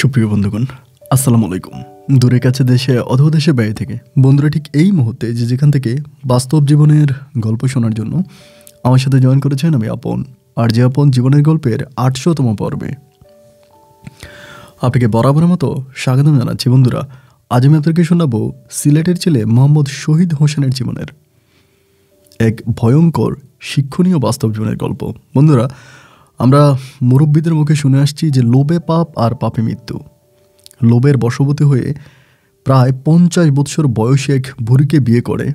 সুপ্রিয় বন্ধুগণ আসসালামু আলাইকুম দূরে কাছে দেশে অথবা দেশে বাইরে থেকে বন্ধুরা ঠিক এই মুহূর্তে যে যেখান থেকে বাস্তব জীবনের গল্প শোনার জন্য আমার সাথে জয়েন করেছেন আমি আপন আর যে আপন জীবনের গল্পের আটশোতম পর্বে আপনাকে বরাবরের মতো স্বাগতম জানাচ্ছি বন্ধুরা আজ আমি আপনাকে শোনাব সিলেটের ছেলে মোহাম্মদ শহীদ হোসেনের জীবনের এক ভয়ঙ্কর শিক্ষণীয় বাস্তব জীবনের গল্প বন্ধুরা আমরা মুরব্বীদের মুখে শুনে আসছি যে লোভে পাপ আর পাপে মৃত্যু লোভের বশবতী হয়ে প্রায় পঞ্চাশ বৎসর বয়সে এক ভুরিকে বিয়ে করে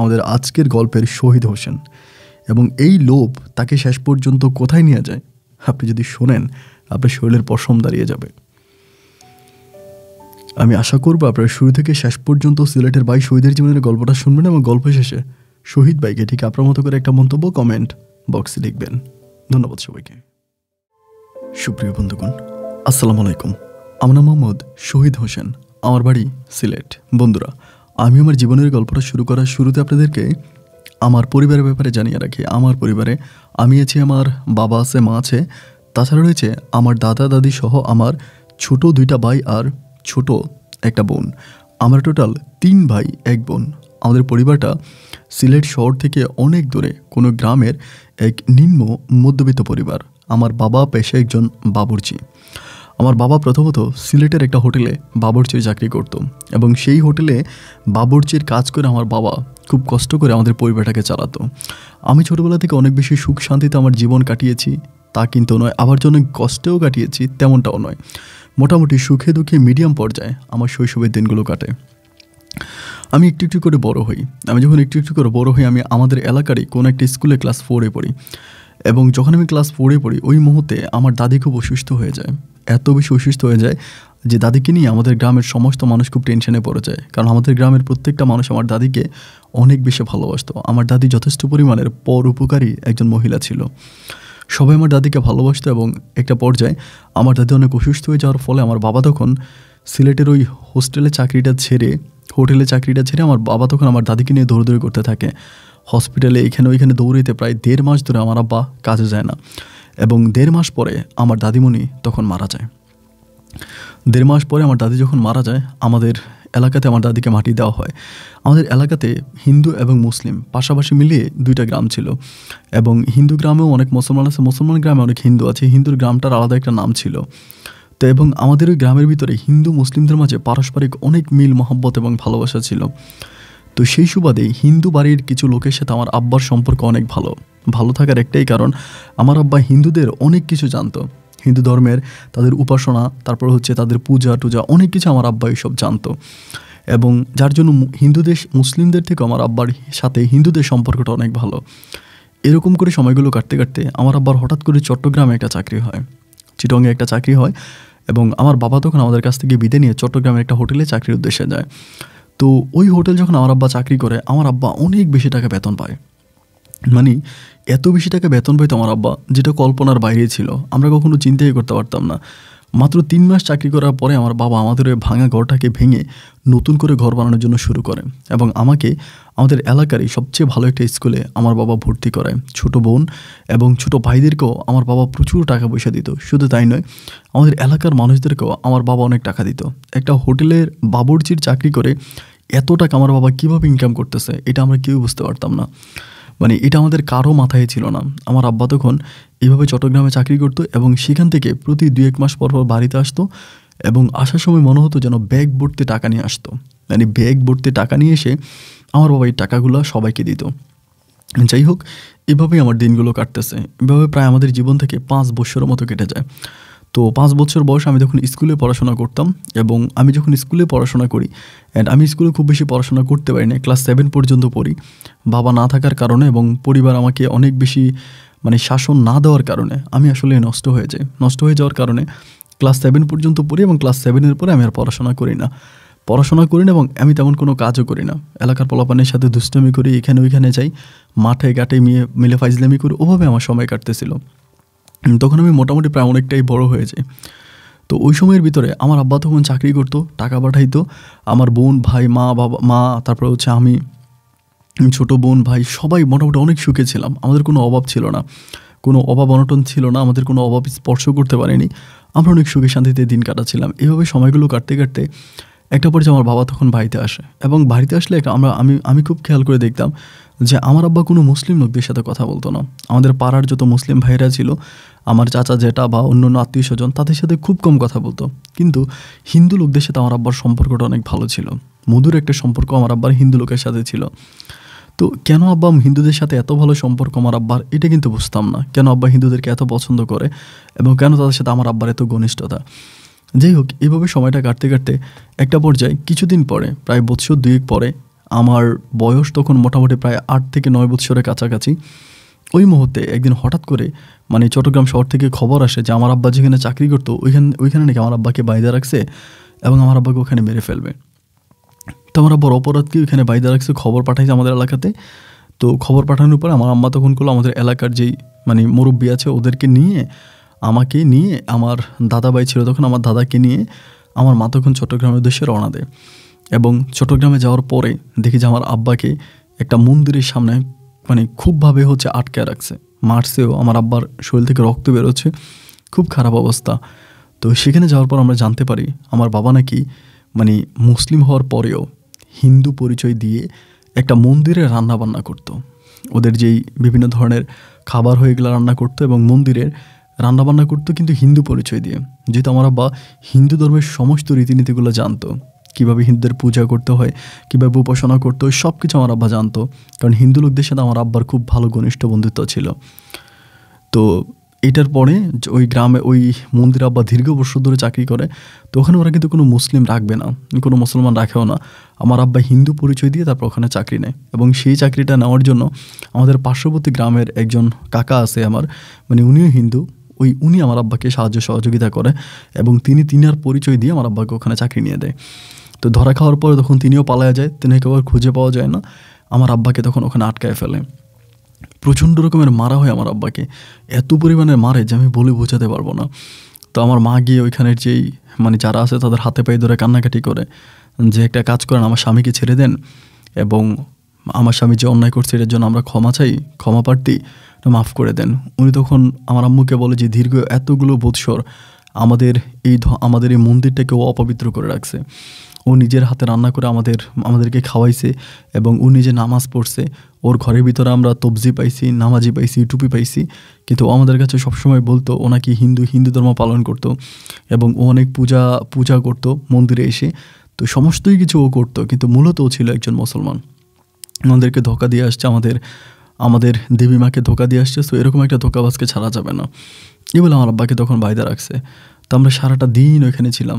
আমাদের আজকের গল্পের শহীদ হোসেন এবং এই লোভ তাকে শেষ পর্যন্ত কোথায় নিয়ে যায় আপনি যদি শোনেন আপনার শরীরের পশম দাঁড়িয়ে যাবে আমি আশা করব আপনার শুরু থেকে শেষ পর্যন্ত সিলেটের বাই শহীদের জীবনের গল্পটা শুনবেন এবং গল্প শেষে শহীদ বাইকে ঠিক আপনার মতো করে একটা মন্তব্য কমেন্ট বক্সে লিখবেন ধন্যবাদ সবাইকে সুপ্রিয় বন্ধুগণ আসসালামু আলাইকুম আমার নাম মোহাম্মদ শহীদ হোসেন আমার বাড়ি সিলেট বন্ধুরা আমি আমার জীবনের গল্পটা শুরু করার শুরুতে আপনাদেরকে আমার পরিবারের ব্যাপারে জানিয়ে রাখি আমার পরিবারে আমি আছি আমার বাবা আছে মা আছে তাছাড়া রয়েছে আমার দাদা দাদি সহ আমার ছোট দুইটা ভাই আর ছোট একটা বোন আমার টোটাল তিন ভাই এক বোন আমাদের পরিবারটা সিলেট শহর থেকে অনেক দূরে কোনো গ্রামের এক নিম্ন মধ্যবিত্ত পরিবার আমার বাবা পেশা একজন বাবুর্চি আমার বাবা প্রথমত সিলেটের একটা হোটেলে বাবুর্চির চাকরি করত এবং সেই হোটেলে বাবুর্চির কাজ করে আমার বাবা খুব কষ্ট করে আমাদের পরিবারটাকে চালাতো আমি ছোটোবেলা থেকে অনেক বেশি সুখ শান্তিতে আমার জীবন কাটিয়েছি তা কিন্তু নয় আবার যে অনেক কষ্টেও কাটিয়েছি তেমনটাও নয় মোটামুটি সুখে দুঃখে মিডিয়াম পর্যায়ে আমার শৈশবের দিনগুলো কাটে আমি একটু একটু করে বড় হই আমি যখন একটু একটু করে বড় হই আমি আমাদের এলাকারই কোনো একটা স্কুলে ক্লাস ফোরে পড়ি এবং যখন আমি ক্লাস ফোরে পড়ি ওই মুহূর্তে আমার দাদি খুব অসুস্থ হয়ে যায় এত বেশি অসুস্থ হয়ে যায় যে দাদিকে নিয়ে আমাদের গ্রামের সমস্ত মানুষ খুব টেনশনে পড়ে যায় কারণ আমাদের গ্রামের প্রত্যেকটা মানুষ আমার দাদিকে অনেক বেশি ভালোবাসত আমার দাদি যথেষ্ট পরিমাণের পর উপকারী একজন মহিলা ছিল সবাই আমার দাদিকে ভালোবাসতো এবং একটা পর্যায়ে আমার দাদি অনেক অসুস্থ হয়ে যাওয়ার ফলে আমার বাবা তখন সিলেটের ওই হোস্টেলে চাকরিটা ছেড়ে হোটেলে চাকরিটা ছেড়ে আমার বাবা তখন আমার দাদিকে নিয়ে দৌড় দৌড়ি করতে থাকে হসপিটালে এখানে ওইখানে দৌড়িতে প্রায় দেড় মাস ধরে আমার আব্বা কাজে যায় না এবং দেড় মাস পরে আমার দাদিমণি তখন মারা যায় দেড় মাস পরে আমার দাদি যখন মারা যায় আমাদের এলাকাতে আমার দাদিকে মাটি দেওয়া হয় আমাদের এলাকাতে হিন্দু এবং মুসলিম পাশাপাশি মিলিয়ে দুইটা গ্রাম ছিল এবং হিন্দু গ্রামেও অনেক মুসলমান আছে মুসলমান গ্রামে অনেক হিন্দু আছে হিন্দুর গ্রামটার আলাদা একটা নাম ছিল তো এবং আমাদের ওই গ্রামের ভিতরে হিন্দু মুসলিমদের মাঝে পারস্পরিক অনেক মিল মহাব্বত এবং ভালোবাসা ছিল তো সেই সুবাদে হিন্দু বাড়ির কিছু লোকের সাথে আমার আব্বার সম্পর্ক অনেক ভালো ভালো থাকার একটাই কারণ আমার আব্বা হিন্দুদের অনেক কিছু জানতো হিন্দু ধর্মের তাদের উপাসনা তারপর হচ্ছে তাদের পূজা টুজা অনেক কিছু আমার আব্বা এইসব জানতো এবং যার জন্য হিন্দুদের মুসলিমদের থেকে আমার আব্বার সাথে হিন্দুদের সম্পর্কটা অনেক ভালো এরকম করে সময়গুলো কাটতে কাটতে আমার আব্বার হঠাৎ করে চট্টগ্রামে একটা চাকরি হয় চিটংয়ে একটা চাকরি হয় এবং আমার বাবা তখন আমাদের কাছ থেকে বিদে নিয়ে চট্টগ্রামের একটা হোটেলে চাকরির উদ্দেশ্যে যায় তো ওই হোটেল যখন আমার আব্বা চাকরি করে আমার আব্বা অনেক বেশি টাকা বেতন পায় মানে এত বেশি টাকা বেতন পেত আমার আব্বা যেটা কল্পনার বাইরে ছিল আমরা কখনো চিন্তাই করতে পারতাম না মাত্র তিন মাস চাকরি করার পরে আমার বাবা আমাদের ওই ভাঙা ঘরটাকে ভেঙে নতুন করে ঘর বানানোর জন্য শুরু করে এবং আমাকে আমাদের এলাকারই সবচেয়ে ভালো একটা স্কুলে আমার বাবা ভর্তি করায় ছোট বোন এবং ছোট ভাইদেরকেও আমার বাবা প্রচুর টাকা পয়সা দিত শুধু তাই নয় আমাদের এলাকার মানুষদেরকেও আমার বাবা অনেক টাকা দিত একটা হোটেলের বাবরচির চাকরি করে এত টাকা আমার বাবা কীভাবে ইনকাম করতেছে এটা আমরা কেউ বুঝতে পারতাম না মানে এটা আমাদের কারো মাথায় ছিল না আমার আব্বা তখন এইভাবে চট্টগ্রামে চাকরি করতো এবং সেখান থেকে প্রতি দু এক মাস পর পর বাড়িতে আসতো এবং আসার সময় মনে হতো যেন ব্যাগ ভর্তি টাকা নিয়ে আসতো মানে ব্যাগ ভর্তি টাকা নিয়ে এসে আমার বাবা এই টাকাগুলো সবাইকে দিত যাই হোক এভাবেই আমার দিনগুলো কাটতেছে এভাবে প্রায় আমাদের জীবন থেকে পাঁচ বছরের মতো কেটে যায় তো পাঁচ বছর বয়স আমি যখন স্কুলে পড়াশোনা করতাম এবং আমি যখন স্কুলে পড়াশোনা করি অ্যান্ড আমি স্কুলে খুব বেশি পড়াশোনা করতে পারি না ক্লাস সেভেন পর্যন্ত পড়ি বাবা না থাকার কারণে এবং পরিবার আমাকে অনেক বেশি মানে শাসন না দেওয়ার কারণে আমি আসলে নষ্ট হয়ে যাই নষ্ট হয়ে যাওয়ার কারণে ক্লাস সেভেন পর্যন্ত পড়ি এবং ক্লাস সেভেনের পরে আমি আর পড়াশোনা করি না পড়াশোনা করি না এবং আমি তেমন কোনো কাজও করি না এলাকার পলাপানের সাথে দুষ্টমি করি এখানে ওইখানে যাই মাঠে ঘাটে মিয়ে মিলে ফাইজলামি করি ওভাবে আমার সময় কাটতেছিল তখন আমি মোটামুটি প্রায় অনেকটাই বড় হয়ে যাই তো ওই সময়ের ভিতরে আমার আব্বা তখন চাকরি করতো টাকা পাঠাইতো আমার বোন ভাই মা বাবা মা তারপরে হচ্ছে আমি ছোট বোন ভাই সবাই মোটামুটি অনেক সুখে ছিলাম আমাদের কোনো অভাব ছিল না কোনো অভাব অনটন ছিল না আমাদের কোনো অভাব স্পর্শ করতে পারেনি আমরা অনেক সুখে শান্তিতে দিন কাটাচ্ছিলাম এভাবে সময়গুলো কাটতে কাটতে একটা পর্যায়ে আমার বাবা তখন বাড়িতে আসে এবং বাড়িতে আসলে আমরা আমি আমি খুব খেয়াল করে দেখতাম যে আমার আব্বা কোনো মুসলিম লোকদের সাথে কথা বলতো না আমাদের পাড়ার যত মুসলিম ভাইরা ছিল আমার চাচা জেঠা বা অন্য অন্য আত্মীয় স্বজন তাদের সাথে খুব কম কথা বলতো কিন্তু হিন্দু লোকদের সাথে আমার আব্বার সম্পর্কটা অনেক ভালো ছিল মধুর একটা সম্পর্ক আমার আব্বার হিন্দু লোকের সাথে ছিল তো কেন আব্বা হিন্দুদের সাথে এত ভালো সম্পর্ক আমার আব্বার এটা কিন্তু বুঝতাম না কেন আব্বা হিন্দুদেরকে এত পছন্দ করে এবং কেন তাদের সাথে আমার আব্বার এত ঘনিষ্ঠতা যাই হোক এভাবে সময়টা কাটতে কাটতে একটা পর্যায়ে কিছুদিন পরে প্রায় বৎসর দুয়েক পরে আমার বয়স তখন মোটামুটি প্রায় আট থেকে নয় বৎসরের কাছাকাছি ওই মুহূর্তে একদিন হঠাৎ করে মানে চট্টগ্রাম শহর থেকে খবর আসে যে আমার আব্বা যেখানে চাকরি করতো ওইখানে ওইখানে নাকি আমার আব্বাকে বাইদা রাখছে এবং আমার আব্বাকে ওখানে মেরে ফেলবে তো আমার আব্বার অপরাধকে ওইখানে বাইদা রাখছে খবর পাঠাইছে আমাদের এলাকাতে তো খবর পাঠানোর পর আমার আম্মা তখন করলো আমাদের এলাকার যেই মানে মুরব্বী আছে ওদেরকে নিয়ে আমাকে নিয়ে আমার দাদা ভাই ছিল তখন আমার দাদাকে নিয়ে আমার মা তখন চট্টগ্রামের উদ্দেশ্যে রওনা দেয় এবং চট্টগ্রামে যাওয়ার পরে দেখি যে আমার আব্বাকে একটা মন্দিরের সামনে মানে খুবভাবে হচ্ছে আটকে রাখছে মারছেও আমার আব্বার শরীর থেকে রক্ত বেরোচ্ছে খুব খারাপ অবস্থা তো সেখানে যাওয়ার পর আমরা জানতে পারি আমার বাবা নাকি মানে মুসলিম হওয়ার পরেও হিন্দু পরিচয় দিয়ে একটা মন্দিরে রান্না বান্না করতো ওদের যেই বিভিন্ন ধরনের খাবার হয়ে গেলে রান্না করতো এবং মন্দিরের রান্নাবান্না করতো কিন্তু হিন্দু পরিচয় দিয়ে যেহেতু আমার আব্বা হিন্দু ধর্মের সমস্ত রীতিনীতিগুলো জানতো কীভাবে হিন্দুদের পূজা করতে হয় কীভাবে উপাসনা করতে হয় সব কিছু আমার আব্বা জানতো কারণ হিন্দু লোকদের সাথে আমার আব্বার খুব ভালো ঘনিষ্ঠ বন্ধুত্ব ছিল তো এটার পরে ওই গ্রামে ওই মন্দির আব্বা দীর্ঘ বছর ধরে চাকরি করে তো ওখানে ওরা কিন্তু কোনো মুসলিম রাখবে না কোনো মুসলমান রাখেও না আমার আব্বা হিন্দু পরিচয় দিয়ে তারপর ওখানে চাকরি নেয় এবং সেই চাকরিটা নেওয়ার জন্য আমাদের পার্শ্ববর্তী গ্রামের একজন কাকা আছে আমার মানে উনিও হিন্দু ওই উনি আমার আব্বাকে সাহায্য সহযোগিতা করে এবং তিনি তিনার পরিচয় দিয়ে আমার আব্বাকে ওখানে চাকরি নিয়ে দেয় তো ধরা খাওয়ার পরে তখন তিনিও পালায় যায় তিনি আবার খুঁজে পাওয়া যায় না আমার আব্বাকে তখন ওখানে আটকায় ফেলে প্রচণ্ড রকমের মারা হয় আমার আব্বাকে এত পরিমাণে মারে যে আমি বলে বোঝাতে পারবো না তো আমার মা গিয়ে ওইখানের যেই মানে যারা আছে তাদের হাতে পায়ে ধরে কান্নাকাটি করে যে একটা কাজ করেন আমার স্বামীকে ছেড়ে দেন এবং আমার স্বামী যে অন্যায় করছে এটার জন্য আমরা ক্ষমা চাই ক্ষমা প্রার্থী মাফ করে দেন উনি তখন আমার আম্মুকে বলে যে দীর্ঘ এতগুলো বৎসর আমাদের এই আমাদের এই মন্দিরটাকে অপবিত্র করে রাখছে ও নিজের হাতে রান্না করে আমাদের আমাদেরকে খাওয়াইছে এবং ও নিজে নামাজ পড়ছে ওর ঘরের ভিতরে আমরা তবজি পাইছি নামাজি পাইছি টুপি পাইছি কিন্তু আমাদের কাছে সবসময় বলতো ও নাকি হিন্দু হিন্দু ধর্ম পালন করতো এবং ও অনেক পূজা পূজা করতো মন্দিরে এসে তো সমস্তই কিছু ও করতো কিন্তু মূলত ও ছিল একজন মুসলমান আমাদেরকে ধোকা দিয়ে আসছে আমাদের আমাদের দেবী মাকে ধোকা দিয়ে আসছে তো এরকম একটা ধোকাবাজকে ছাড়া যাবে না এ বলে আমার আব্বাকে তখন বাইদা রাখছে তো আমরা সারাটা দিন ওইখানে ছিলাম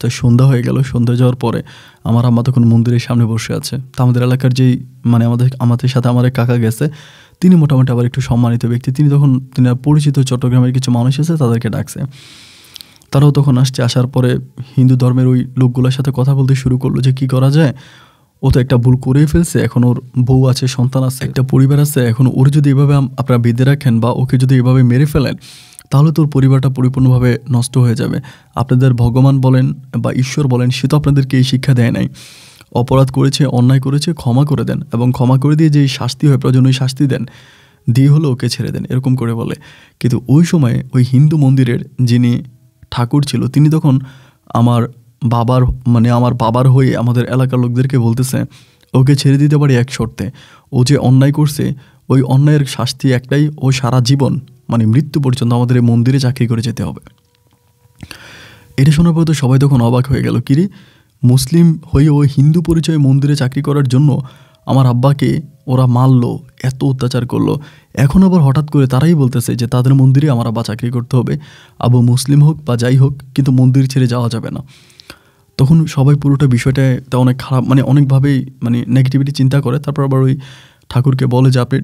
তাই সন্ধ্যা হয়ে গেল সন্ধ্যা যাওয়ার পরে আমার আম্মা তখন মন্দিরের সামনে বসে আছে তা আমাদের এলাকার যেই মানে আমাদের আমাদের সাথে আমার কাকা গেছে তিনি মোটামুটি আবার একটু সম্মানিত ব্যক্তি তিনি তখন তিনি পরিচিত চট্টগ্রামের কিছু মানুষ আছে তাদেরকে ডাকছে তারাও তখন আসছে আসার পরে হিন্দু ধর্মের ওই লোকগুলোর সাথে কথা বলতে শুরু করলো যে কি করা যায় ও তো একটা ভুল করেই ফেলছে এখন ওর বউ আছে সন্তান আছে একটা পরিবার আছে এখন ওর যদি এভাবে আপনারা বেঁধে রাখেন বা ওকে যদি এভাবে মেরে ফেলেন তাহলে তোর পরিবারটা পরিপূর্ণভাবে নষ্ট হয়ে যাবে আপনাদের ভগবান বলেন বা ঈশ্বর বলেন সে তো আপনাদেরকে এই শিক্ষা দেয় নাই অপরাধ করেছে অন্যায় করেছে ক্ষমা করে দেন এবং ক্ষমা করে দিয়ে যে শাস্তি হয় প্রয়োজন ওই শাস্তি দেন দিয়ে হলো ওকে ছেড়ে দেন এরকম করে বলে কিন্তু ওই সময়ে ওই হিন্দু মন্দিরের যিনি ঠাকুর ছিল তিনি তখন আমার বাবার মানে আমার বাবার হয়ে আমাদের এলাকার লোকদেরকে বলতেছে ওকে ছেড়ে দিতে পারি এক শর্তে ও যে অন্যায় করছে ওই অন্যায়ের শাস্তি একটাই ও সারা জীবন মানে মৃত্যু পর্যন্ত আমাদের এই মন্দিরে চাকরি করে যেতে হবে এটা শোনার পর তো সবাই তখন অবাক হয়ে গেল কিরে মুসলিম হয়েও হিন্দু পরিচয়ে মন্দিরে চাকরি করার জন্য আমার আব্বাকে ওরা মারল এত অত্যাচার করলো এখন আবার হঠাৎ করে তারাই বলতেছে যে তাদের মন্দিরে আমার আব্বা চাকরি করতে হবে আবু মুসলিম হোক বা যাই হোক কিন্তু মন্দির ছেড়ে যাওয়া যাবে না তখন সবাই পুরোটা বিষয়টায় তা অনেক খারাপ মানে অনেকভাবেই মানে নেগেটিভিটি চিন্তা করে তারপর আবার ওই ঠাকুরকে বলে যে আপনি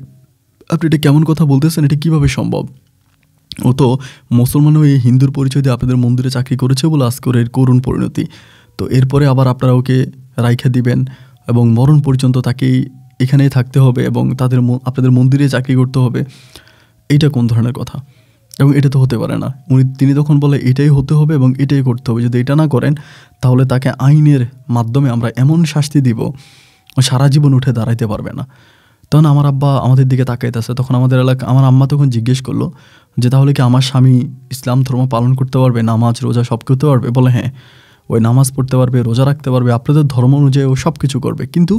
আপনি এটা কেমন কথা বলতেছেন এটা কিভাবে সম্ভব ও তো মুসলমান হয়ে হিন্দুর পরিচয় দিয়ে আপনাদের মন্দিরে চাকরি করেছে বলে আজকের এর করুণ পরিণতি তো এরপরে আবার আপনারা ওকে রাইখা দিবেন এবং মরণ পর্যন্ত তাকেই এখানেই থাকতে হবে এবং তাদের আপনাদের মন্দিরে চাকরি করতে হবে এটা কোন ধরনের কথা এবং এটা তো হতে পারে না উনি তিনি তখন বলে এটাই হতে হবে এবং এটাই করতে হবে যদি এটা না করেন তাহলে তাকে আইনের মাধ্যমে আমরা এমন শাস্তি দিব সারা জীবন উঠে দাঁড়াইতে পারবে না তখন আমার আব্বা আমাদের দিকে তাকাইতেছে তখন আমাদের এলাকা আমার আম্মা তখন জিজ্ঞেস করলো যে তাহলে কি আমার স্বামী ইসলাম ধর্ম পালন করতে পারবে নামাজ রোজা সব করতে পারবে বলে হ্যাঁ ওই নামাজ পড়তে পারবে রোজা রাখতে পারবে আপনাদের ধর্ম অনুযায়ী ও সব কিছু করবে কিন্তু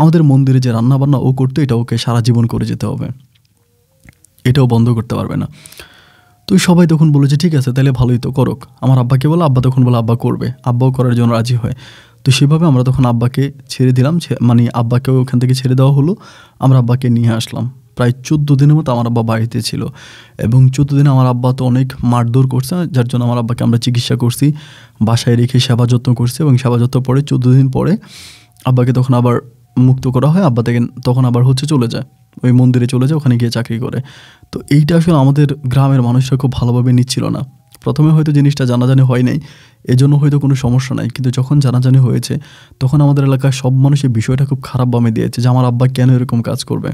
আমাদের মন্দিরে যে রান্নাবান্না ও করতো এটা ওকে সারা জীবন করে যেতে হবে এটাও বন্ধ করতে পারবে না তুই সবাই তখন বলেছে যে ঠিক আছে তাহলে ভালোই তো করোক আমার আব্বাকে বলো আব্বা তখন বলে আব্বা করবে আব্বাও করার জন্য রাজি হয় তো সেভাবে আমরা তখন আব্বাকে ছেড়ে দিলাম মানে আব্বাকেও ওখান থেকে ছেড়ে দেওয়া হলো আমরা আব্বাকে নিয়ে আসলাম প্রায় চোদ্দ দিনের মতো আমার আব্বা বাড়িতে ছিল এবং চোদ্দ দিনে আমার আব্বা তো অনেক মারধর করছে যার জন্য আমার আব্বাকে আমরা চিকিৎসা করছি বাসায় রেখে সেবা যত্ন করছি এবং সেবা যত্ন পরে চোদ্দ দিন পরে আব্বাকে তখন আবার মুক্ত করা হয় আব্বা থেকে তখন আবার হচ্ছে চলে যায় ওই মন্দিরে চলে যায় ওখানে গিয়ে চাকরি করে তো এইটা আসলে আমাদের গ্রামের মানুষরা খুব ভালোভাবে নিচ্ছিল না প্রথমে হয়তো জিনিসটা জানাজানি হয় নাই এজন্য হয়তো কোনো সমস্যা নাই কিন্তু যখন জানাজানি হয়েছে তখন আমাদের এলাকায় সব মানুষের বিষয়টা খুব খারাপভাবে দিয়েছে যে আমার আব্বা কেন এরকম কাজ করবে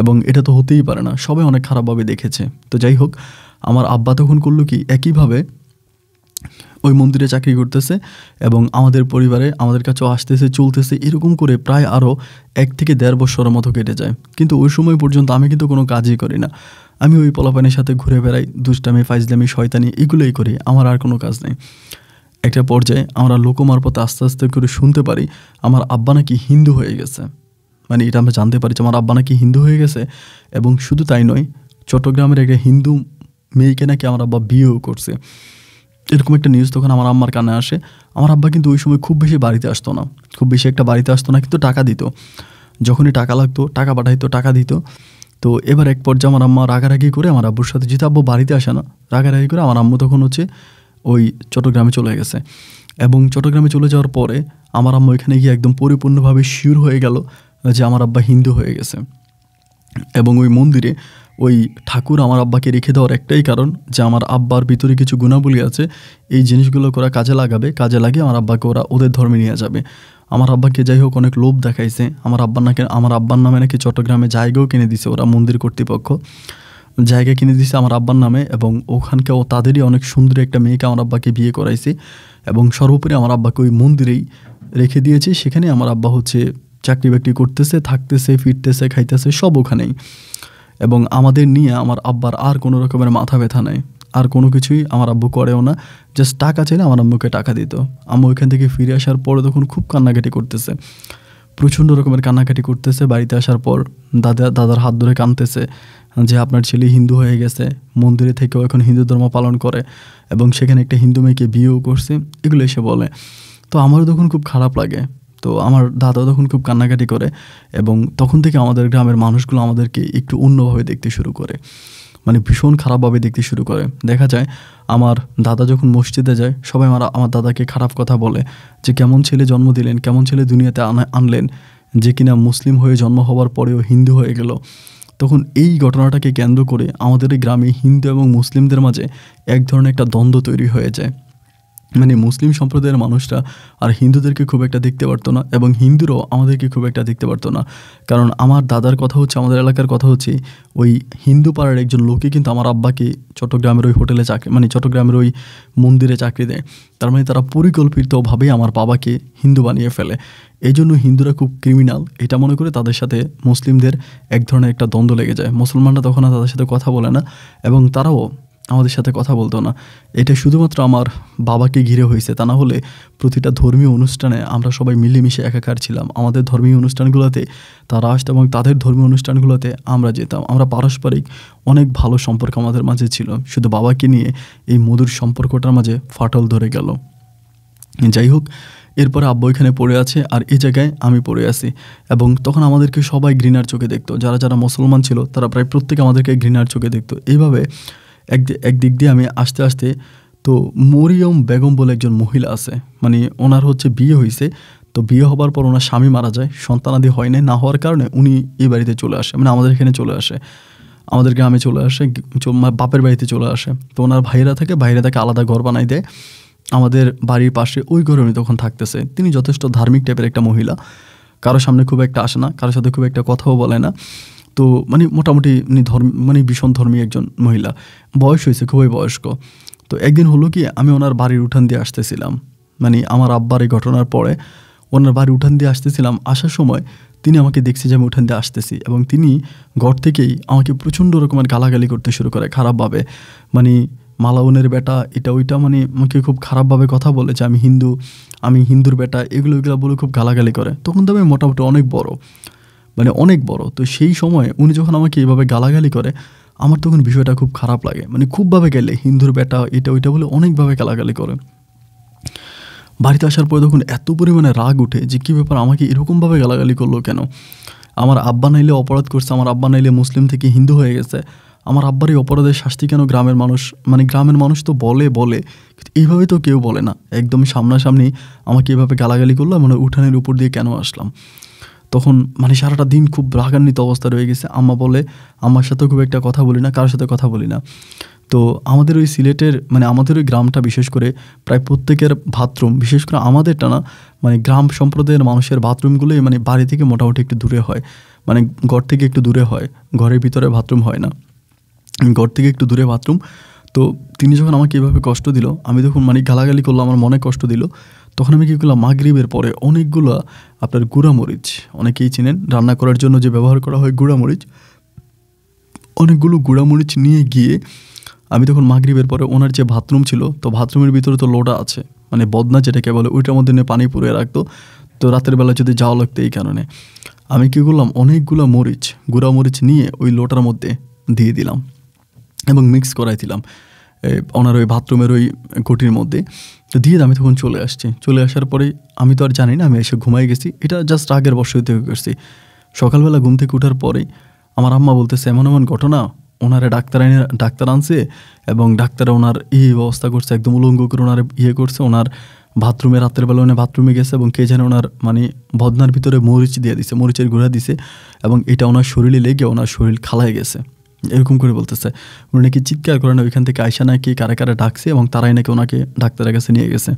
এবং এটা তো হতেই পারে না সবাই অনেক খারাপভাবে দেখেছে তো যাই হোক আমার আব্বা তখন করলো কি একইভাবে ওই মন্দিরে চাকরি করতেছে এবং আমাদের পরিবারে আমাদের কাছেও আসতেছে চলতেছে এরকম করে প্রায় আরও এক থেকে দেড় বছরের মতো কেটে যায় কিন্তু ওই সময় পর্যন্ত আমি কিন্তু কোনো কাজই করি না আমি ওই পোলাপানের সাথে ঘুরে বেড়াই দুষ্টামি ফাইজলামি শয়তানি এগুলোই করি আমার আর কোনো কাজ নেই একটা পর্যায়ে আমরা লোকমারফত আস্তে আস্তে করে শুনতে পারি আমার আব্বা নাকি হিন্দু হয়ে গেছে মানে এটা আমরা জানতে পারি যে আমার আব্বা নাকি হিন্দু হয়ে গেছে এবং শুধু তাই নয় চট্টগ্রামের একটা হিন্দু মেয়েকে নাকি আমার আব্বা বিয়েও করছে এরকম একটা নিউজ তখন আমার আম্মার কানে আসে আমার আব্বা কিন্তু ওই সময় খুব বেশি বাড়িতে আসতো না খুব বেশি একটা বাড়িতে আসতো না কিন্তু টাকা দিত যখনই টাকা লাগতো টাকা পাঠাইতো টাকা দিত তো এবার এক পর্যায়ে আমার আম্মা রাগারাগি করে আমার আব্বুর সাথে যেহেতু আব্বু বাড়িতে আসে না রাগারাগি করে আমার আম্মু তখন হচ্ছে ওই চট্টগ্রামে চলে গেছে এবং চট্টগ্রামে চলে যাওয়ার পরে আমার আম্মা ওইখানে গিয়ে একদম পরিপূর্ণভাবে শিওর হয়ে গেল যে আমার আব্বা হিন্দু হয়ে গেছে এবং ওই মন্দিরে ওই ঠাকুর আমার আব্বাকে রেখে দেওয়ার একটাই কারণ যে আমার আব্বার ভিতরে কিছু গুণাবলী আছে এই জিনিসগুলো ওরা কাজে লাগাবে কাজে লাগিয়ে আমার আব্বাকে ওরা ওদের ধর্মে নিয়ে যাবে আমার আব্বাকে যাই হোক অনেক লোভ দেখাইছে আমার আব্বার নাকি আমার আব্বার নামে নাকি চট্টগ্রামে জায়গাও কিনে দিছে ওরা মন্দির কর্তৃপক্ষ জায়গা কিনে দিছে আমার আব্বার নামে এবং ওখানকেও তাদেরই অনেক সুন্দরী একটা মেয়েকে আমার আব্বাকে বিয়ে করাইছি এবং সর্বোপরি আমার আব্বাকে ওই মন্দিরেই রেখে দিয়েছি সেখানে আমার আব্বা হচ্ছে চাকরি বাকরি করতেছে থাকতেছে ফিরতেছে খাইতেছে সব ওখানেই এবং আমাদের নিয়ে আমার আব্বার আর কোনো রকমের মাথা ব্যথা নাই আর কোনো কিছুই আমার আব্বু করেও না জাস্ট টাকা চাইলে আমার আম্মুকে টাকা দিত আম্মু ওইখান থেকে ফিরে আসার পরে তখন খুব কান্নাকাটি করতেছে প্রচণ্ড রকমের কান্নাকাটি করতেছে বাড়িতে আসার পর দাদা দাদার হাত ধরে কাঁদতেছে যে আপনার ছেলে হিন্দু হয়ে গেছে মন্দিরে থেকেও এখন হিন্দু ধর্ম পালন করে এবং সেখানে একটা হিন্দু মেয়েকে বিয়েও করছে এগুলো এসে বলে তো আমারও তখন খুব খারাপ লাগে তো আমার দাদা তখন খুব কান্নাকাটি করে এবং তখন থেকে আমাদের গ্রামের মানুষগুলো আমাদেরকে একটু অন্যভাবে দেখতে শুরু করে মানে ভীষণ খারাপভাবে দেখতে শুরু করে দেখা যায় আমার দাদা যখন মসজিদে যায় সবাই আমার আমার দাদাকে খারাপ কথা বলে যে কেমন ছেলে জন্ম দিলেন কেমন ছেলে দুনিয়াতে আনলেন যে কিনা মুসলিম হয়ে জন্ম হওয়ার পরেও হিন্দু হয়ে গেল তখন এই ঘটনাটাকে কেন্দ্র করে আমাদের এই গ্রামে হিন্দু এবং মুসলিমদের মাঝে এক ধরনের একটা দ্বন্দ্ব তৈরি হয়ে যায় মানে মুসলিম সম্প্রদায়ের মানুষরা আর হিন্দুদেরকে খুব একটা দেখতে পারতো না এবং হিন্দুরাও আমাদেরকে খুব একটা দেখতে পারতো না কারণ আমার দাদার কথা হচ্ছে আমাদের এলাকার কথা হচ্ছে ওই হিন্দু পাড়ার একজন লোকই কিন্তু আমার আব্বাকে চট্টগ্রামের ওই হোটেলে চাকরি মানে চট্টগ্রামের ওই মন্দিরে চাকরি দেয় তার মানে তারা পরিকল্পিতভাবেই আমার বাবাকে হিন্দু বানিয়ে ফেলে এই জন্য হিন্দুরা খুব ক্রিমিনাল এটা মনে করে তাদের সাথে মুসলিমদের এক ধরনের একটা দ্বন্দ্ব লেগে যায় মুসলমানরা তখন তাদের সাথে কথা বলে না এবং তারাও আমাদের সাথে কথা বলতো না এটা শুধুমাত্র আমার বাবাকে ঘিরে হয়েছে তা না হলে প্রতিটা ধর্মীয় অনুষ্ঠানে আমরা সবাই মিলেমিশে একাকার ছিলাম আমাদের ধর্মীয় অনুষ্ঠানগুলোতে তারা আসতো এবং তাদের ধর্মীয় অনুষ্ঠানগুলোতে আমরা যেতাম আমরা পারস্পরিক অনেক ভালো সম্পর্ক আমাদের মাঝে ছিল শুধু বাবাকে নিয়ে এই মধুর সম্পর্কটার মাঝে ফাটল ধরে গেল যাই হোক এরপরে আব্বু এখানে পড়ে আছে আর এই জায়গায় আমি পড়ে আসি এবং তখন আমাদেরকে সবাই ঘৃণার চোখে দেখতো যারা যারা মুসলমান ছিল তারা প্রায় প্রত্যেকে আমাদেরকে ঘৃণার চোখে দেখতো এইভাবে এক দিক দিয়ে আমি আস্তে আস্তে তো মরিয়ম বেগম বলে একজন মহিলা আছে মানে ওনার হচ্ছে বিয়ে হয়েছে তো বিয়ে হবার পর ওনার স্বামী মারা যায় সন্তানাদি হয় না না হওয়ার কারণে উনি এই বাড়িতে চলে আসে মানে আমাদের এখানে চলে আসে আমাদের গ্রামে চলে আসে বাপের বাড়িতে চলে আসে তো ওনার ভাইরা থাকে ভাইরা তাকে আলাদা ঘর বানাই দেয় আমাদের বাড়ির পাশে ওই ঘরে উনি তখন থাকতেছে তিনি যথেষ্ট ধার্মিক টাইপের একটা মহিলা কারো সামনে খুব একটা আসে না কারোর সাথে খুব একটা কথাও বলে না তো মানে মোটামুটি উনি মানে ধর্ম মানে ভীষণ ধর্মী একজন মহিলা বয়স হয়েছে খুবই বয়স্ক তো একদিন হলো কি আমি ওনার বাড়ির উঠান দিয়ে আসতেছিলাম মানে আমার আব্বার এই ঘটনার পরে ওনার বাড়ি উঠান দিয়ে আসতেছিলাম আসার সময় তিনি আমাকে দেখছে যে আমি উঠান দিয়ে আসতেছি এবং তিনি ঘর থেকেই আমাকে প্রচণ্ড রকমের গালাগালি করতে শুরু করে খারাপভাবে মানে মালাউনের বেটা এটা ওইটা মানে আমাকে খুব খারাপভাবে কথা বলে যে আমি হিন্দু আমি হিন্দুর বেটা এগুলো এগুলো বলে খুব গালাগালি করে তখন তো আমি মোটামুটি অনেক বড় মানে অনেক বড় তো সেই সময়ে উনি যখন আমাকে এইভাবে গালাগালি করে আমার তখন বিষয়টা খুব খারাপ লাগে মানে খুবভাবে গেলে হিন্দুর বেটা এটা ওইটা বলে অনেকভাবে গালাগালি করে বাড়িতে আসার পরে তখন এত পরিমাণে রাগ উঠে যে কী ব্যাপার আমাকে এরকমভাবে গালাগালি করলো কেন আমার আব্বা নাইলে অপরাধ করছে আমার আব্বা নাইলে মুসলিম থেকে হিন্দু হয়ে গেছে আমার আব্বার এই অপরাধের শাস্তি কেন গ্রামের মানুষ মানে গ্রামের মানুষ তো বলে বলে কিন্তু এইভাবে তো কেউ বলে না একদম সামনাসামনি আমাকে এভাবে গালাগালি করলো মানে উঠানের উপর দিয়ে কেন আসলাম তখন মানে সারাটা দিন খুব রাগান্বিত অবস্থা রয়ে গেছে আম্মা বলে আমার সাথে খুব একটা কথা বলি না কারোর সাথে কথা বলি না তো আমাদের ওই সিলেটের মানে আমাদের ওই গ্রামটা বিশেষ করে প্রায় প্রত্যেকের বাথরুম বিশেষ করে আমাদেরটা না মানে গ্রাম সম্প্রদায়ের মানুষের বাথরুমগুলোই মানে বাড়ি থেকে মোটামুটি একটু দূরে হয় মানে ঘর থেকে একটু দূরে হয় ঘরের ভিতরে বাথরুম হয় না ঘর থেকে একটু দূরে বাথরুম তো তিনি যখন আমাকে এভাবে কষ্ট দিল আমি তখন মানে গালাগালি করলো আমার মনে কষ্ট দিল তখন আমি কী করলাম মাগরিবের পরে অনেকগুলো আপনার গুঁড়ামরিচ অনেকেই চেনেন রান্না করার জন্য যে ব্যবহার করা হয় গুঁড়ামরিচ অনেকগুলো গুঁড়ামরিচ নিয়ে গিয়ে আমি তখন মাগরিবের পরে ওনার যে বাথরুম ছিল তো বাথরুমের ভিতরে তো লোটা আছে মানে বদনা যেটাকে বলে ওইটার মধ্যে নিয়ে পানি পুড়িয়ে রাখতো তো রাতের বেলা যদি যাওয়া লাগতো এই কারণে আমি কী করলাম অনেকগুলো মরিচ গুঁড়া মরিচ নিয়ে ওই লোটার মধ্যে দিয়ে দিলাম এবং মিক্স করাই দিলাম ওনার ওই বাথরুমের ওই কোটির মধ্যে তো দিয়ে আমি তখন চলে আসছি চলে আসার পরে আমি তো আর জানি না আমি এসে ঘুমাই গেছি এটা জাস্ট আগের বর্ষই থেকে করছি সকালবেলা ঘুম থেকে ওঠার পরে আমার আম্মা বলতেছে এমন এমন ঘটনা ওনারে ডাক্তার এনে ডাক্তার আনছে এবং ডাক্তার ওনার ই ব্যবস্থা করছে একদম উলঙ্গ করে ওনার ইয়ে করছে ওনার বাথরুমে রাতের বেলা উনি বাথরুমে গেছে এবং কে যেন ওনার মানে বদনার ভিতরে মরিচ দিয়ে দিছে মরিচের গুঁড়া দিছে এবং এটা ওনার শরীরে লেগে ওনার শরীর খালায় গেছে এরকম করে বলতেছে উনি নাকি চিৎকার করেন ওইখান থেকে আয়সা নাকি কারা কারা ডাকছে এবং তারাই নাকি ওনাকে ডাক্তারের কাছে নিয়ে গেছে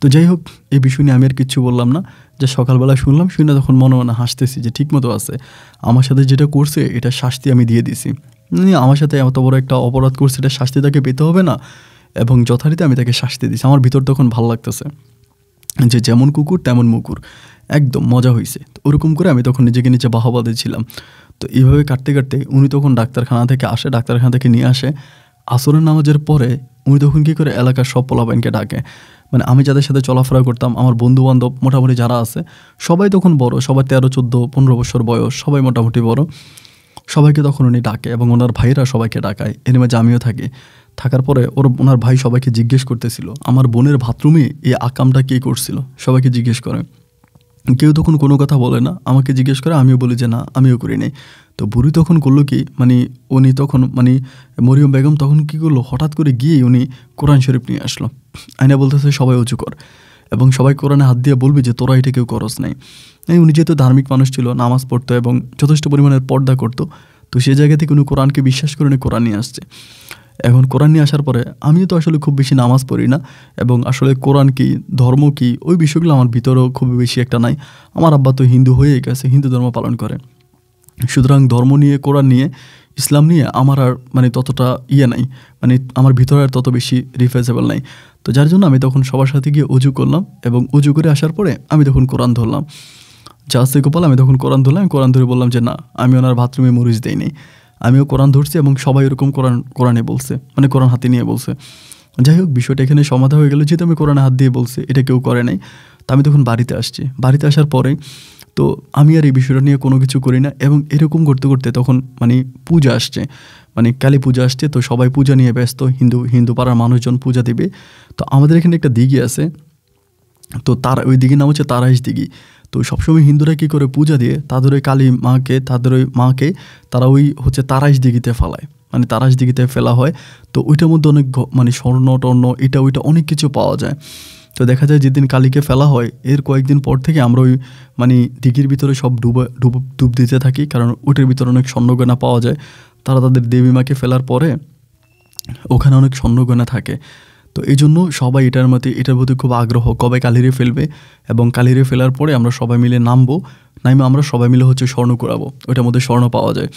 তো যাই হোক এই বিষয় নিয়ে আমি আর কিচ্ছু বললাম না যে সকালবেলা শুনলাম শুনে তখন মনে মনে হাসতেছি যে ঠিক মতো আছে আমার সাথে যেটা করছে এটা শাস্তি আমি দিয়ে দিছি আমার সাথে এত বড় একটা অপরাধ করছে এটা শাস্তি তাকে পেতে হবে না এবং যথারীতি আমি তাকে শাস্তি দিছি আমার ভিতর তখন ভালো লাগতেছে যে যেমন কুকুর তেমন মুকুর একদম মজা হয়েছে ওরকম করে আমি তখন নিজেকে নিজে বাহবা দিয়েছিলাম তো এইভাবে কাটতে কাটতে উনি তখন ডাক্তারখানা থেকে আসে ডাক্তারখানা থেকে নিয়ে আসে আসরের নামাজের পরে উনি তখন কী করে এলাকার সব পোলাবাইনকে ডাকে মানে আমি যাদের সাথে চলাফেরা করতাম আমার বন্ধুবান্ধব মোটামুটি যারা আছে সবাই তখন বড় সবাই তেরো চোদ্দো পনেরো বছর বয়স সবাই মোটামুটি বড় সবাইকে তখন উনি ডাকে এবং ওনার ভাইরা সবাইকে ডাকায় এর মাঝে আমিও থাকি থাকার পরে ওর ওনার ভাই সবাইকে জিজ্ঞেস করতেছিল আমার বোনের বাথরুমে এই আকামটা কে করছিল সবাইকে জিজ্ঞেস করে কেউ তখন কোনো কথা বলে না আমাকে জিজ্ঞেস করে আমিও বলি যে না আমিও করি নাই তো বুড়ি তখন করলো কি মানে উনি তখন মানে মরিয়ম বেগম তখন কী করলো হঠাৎ করে গিয়ে উনি কোরআন শরীফ নিয়ে আসলো আইনা বলতেছে সবাই উঁচু কর এবং সবাই কোরআনে হাত দিয়ে বলবে যে তোরা এটা কেউ করস নাই উনি যেহেতু ধার্মিক মানুষ ছিল নামাজ পড়তো এবং যথেষ্ট পরিমাণের পর্দা করতো তো সে জায়গা থেকে উনি কোরআনকে বিশ্বাস করে উনি কোরআন নিয়ে আসছে এখন কোরআন নিয়ে আসার পরে আমি তো আসলে খুব বেশি নামাজ পড়ি না এবং আসলে কোরআন কি ধর্ম কি ওই বিষয়গুলো আমার ভিতরেও খুব বেশি একটা নাই আমার আব্বা তো হিন্দু হয়েই গেছে হিন্দু ধর্ম পালন করে সুতরাং ধর্ম নিয়ে কোরআন নিয়ে ইসলাম নিয়ে আমার আর মানে ততটা ইয়ে নাই মানে আমার ভিতরে আর তত বেশি রিফ্রেসেবল নাই তো যার জন্য আমি তখন সবার সাথে গিয়ে উজু করলাম এবং উজু করে আসার পরে আমি তখন কোরআন ধরলাম জাস্তে গোপাল আমি তখন কোরআন ধরলাম কোরআন ধরে বললাম যে না আমি ওনার বাথরুমে মরিচ দেইনি আমিও কোরআন ধরছি এবং সবাই এরকম কোরআন কোরআনে বলছে মানে কোরআন হাতে নিয়ে বলছে যাই হোক বিষয়টা এখানে সমাধা হয়ে গেল যেহেতু আমি কোরআনে হাত দিয়ে বলছি এটা কেউ করে নাই তো আমি তখন বাড়িতে আসছি বাড়িতে আসার পরে তো আমি আর এই বিষয়টা নিয়ে কোনো কিছু করি না এবং এরকম করতে করতে তখন মানে পূজা আসছে মানে কালী পূজা আসছে তো সবাই পূজা নিয়ে ব্যস্ত হিন্দু হিন্দু পাড়ার মানুষজন পূজা দেবে তো আমাদের এখানে একটা দিঘি আছে তো তার ওই দিঘির নাম হচ্ছে তারাইশ দিঘি তো সবসময় হিন্দুরা কী করে পূজা দিয়ে তাদের ওই কালী মাকে তাদের ওই মাকে তারা ওই হচ্ছে তারাশ দিঘিতে ফেলায় মানে তারাশ দিঘিতে ফেলা হয় তো ওইটার মধ্যে অনেক মানে স্বর্ণ টর্ণ এটা ওইটা অনেক কিছু পাওয়া যায় তো দেখা যায় যেদিন কালীকে ফেলা হয় এর কয়েকদিন পর থেকে আমরা ওই মানে দিঘির ভিতরে সব ডুব ডুব ডুব দিতে থাকি কারণ ওইটার ভিতরে অনেক স্বর্ণগণা পাওয়া যায় তারা তাদের দেবী মাকে ফেলার পরে ওখানে অনেক স্বর্ণগণা থাকে তো এই জন্য সবাই এটার মধ্যে এটার প্রতি খুব আগ্রহ কবে কালিরে ফেলবে এবং কালিরে ফেলার পরে আমরা সবাই মিলে নামবো নাইমে আমরা সবাই মিলে হচ্ছে স্বর্ণ করাবো ওইটার মধ্যে স্বর্ণ পাওয়া যায়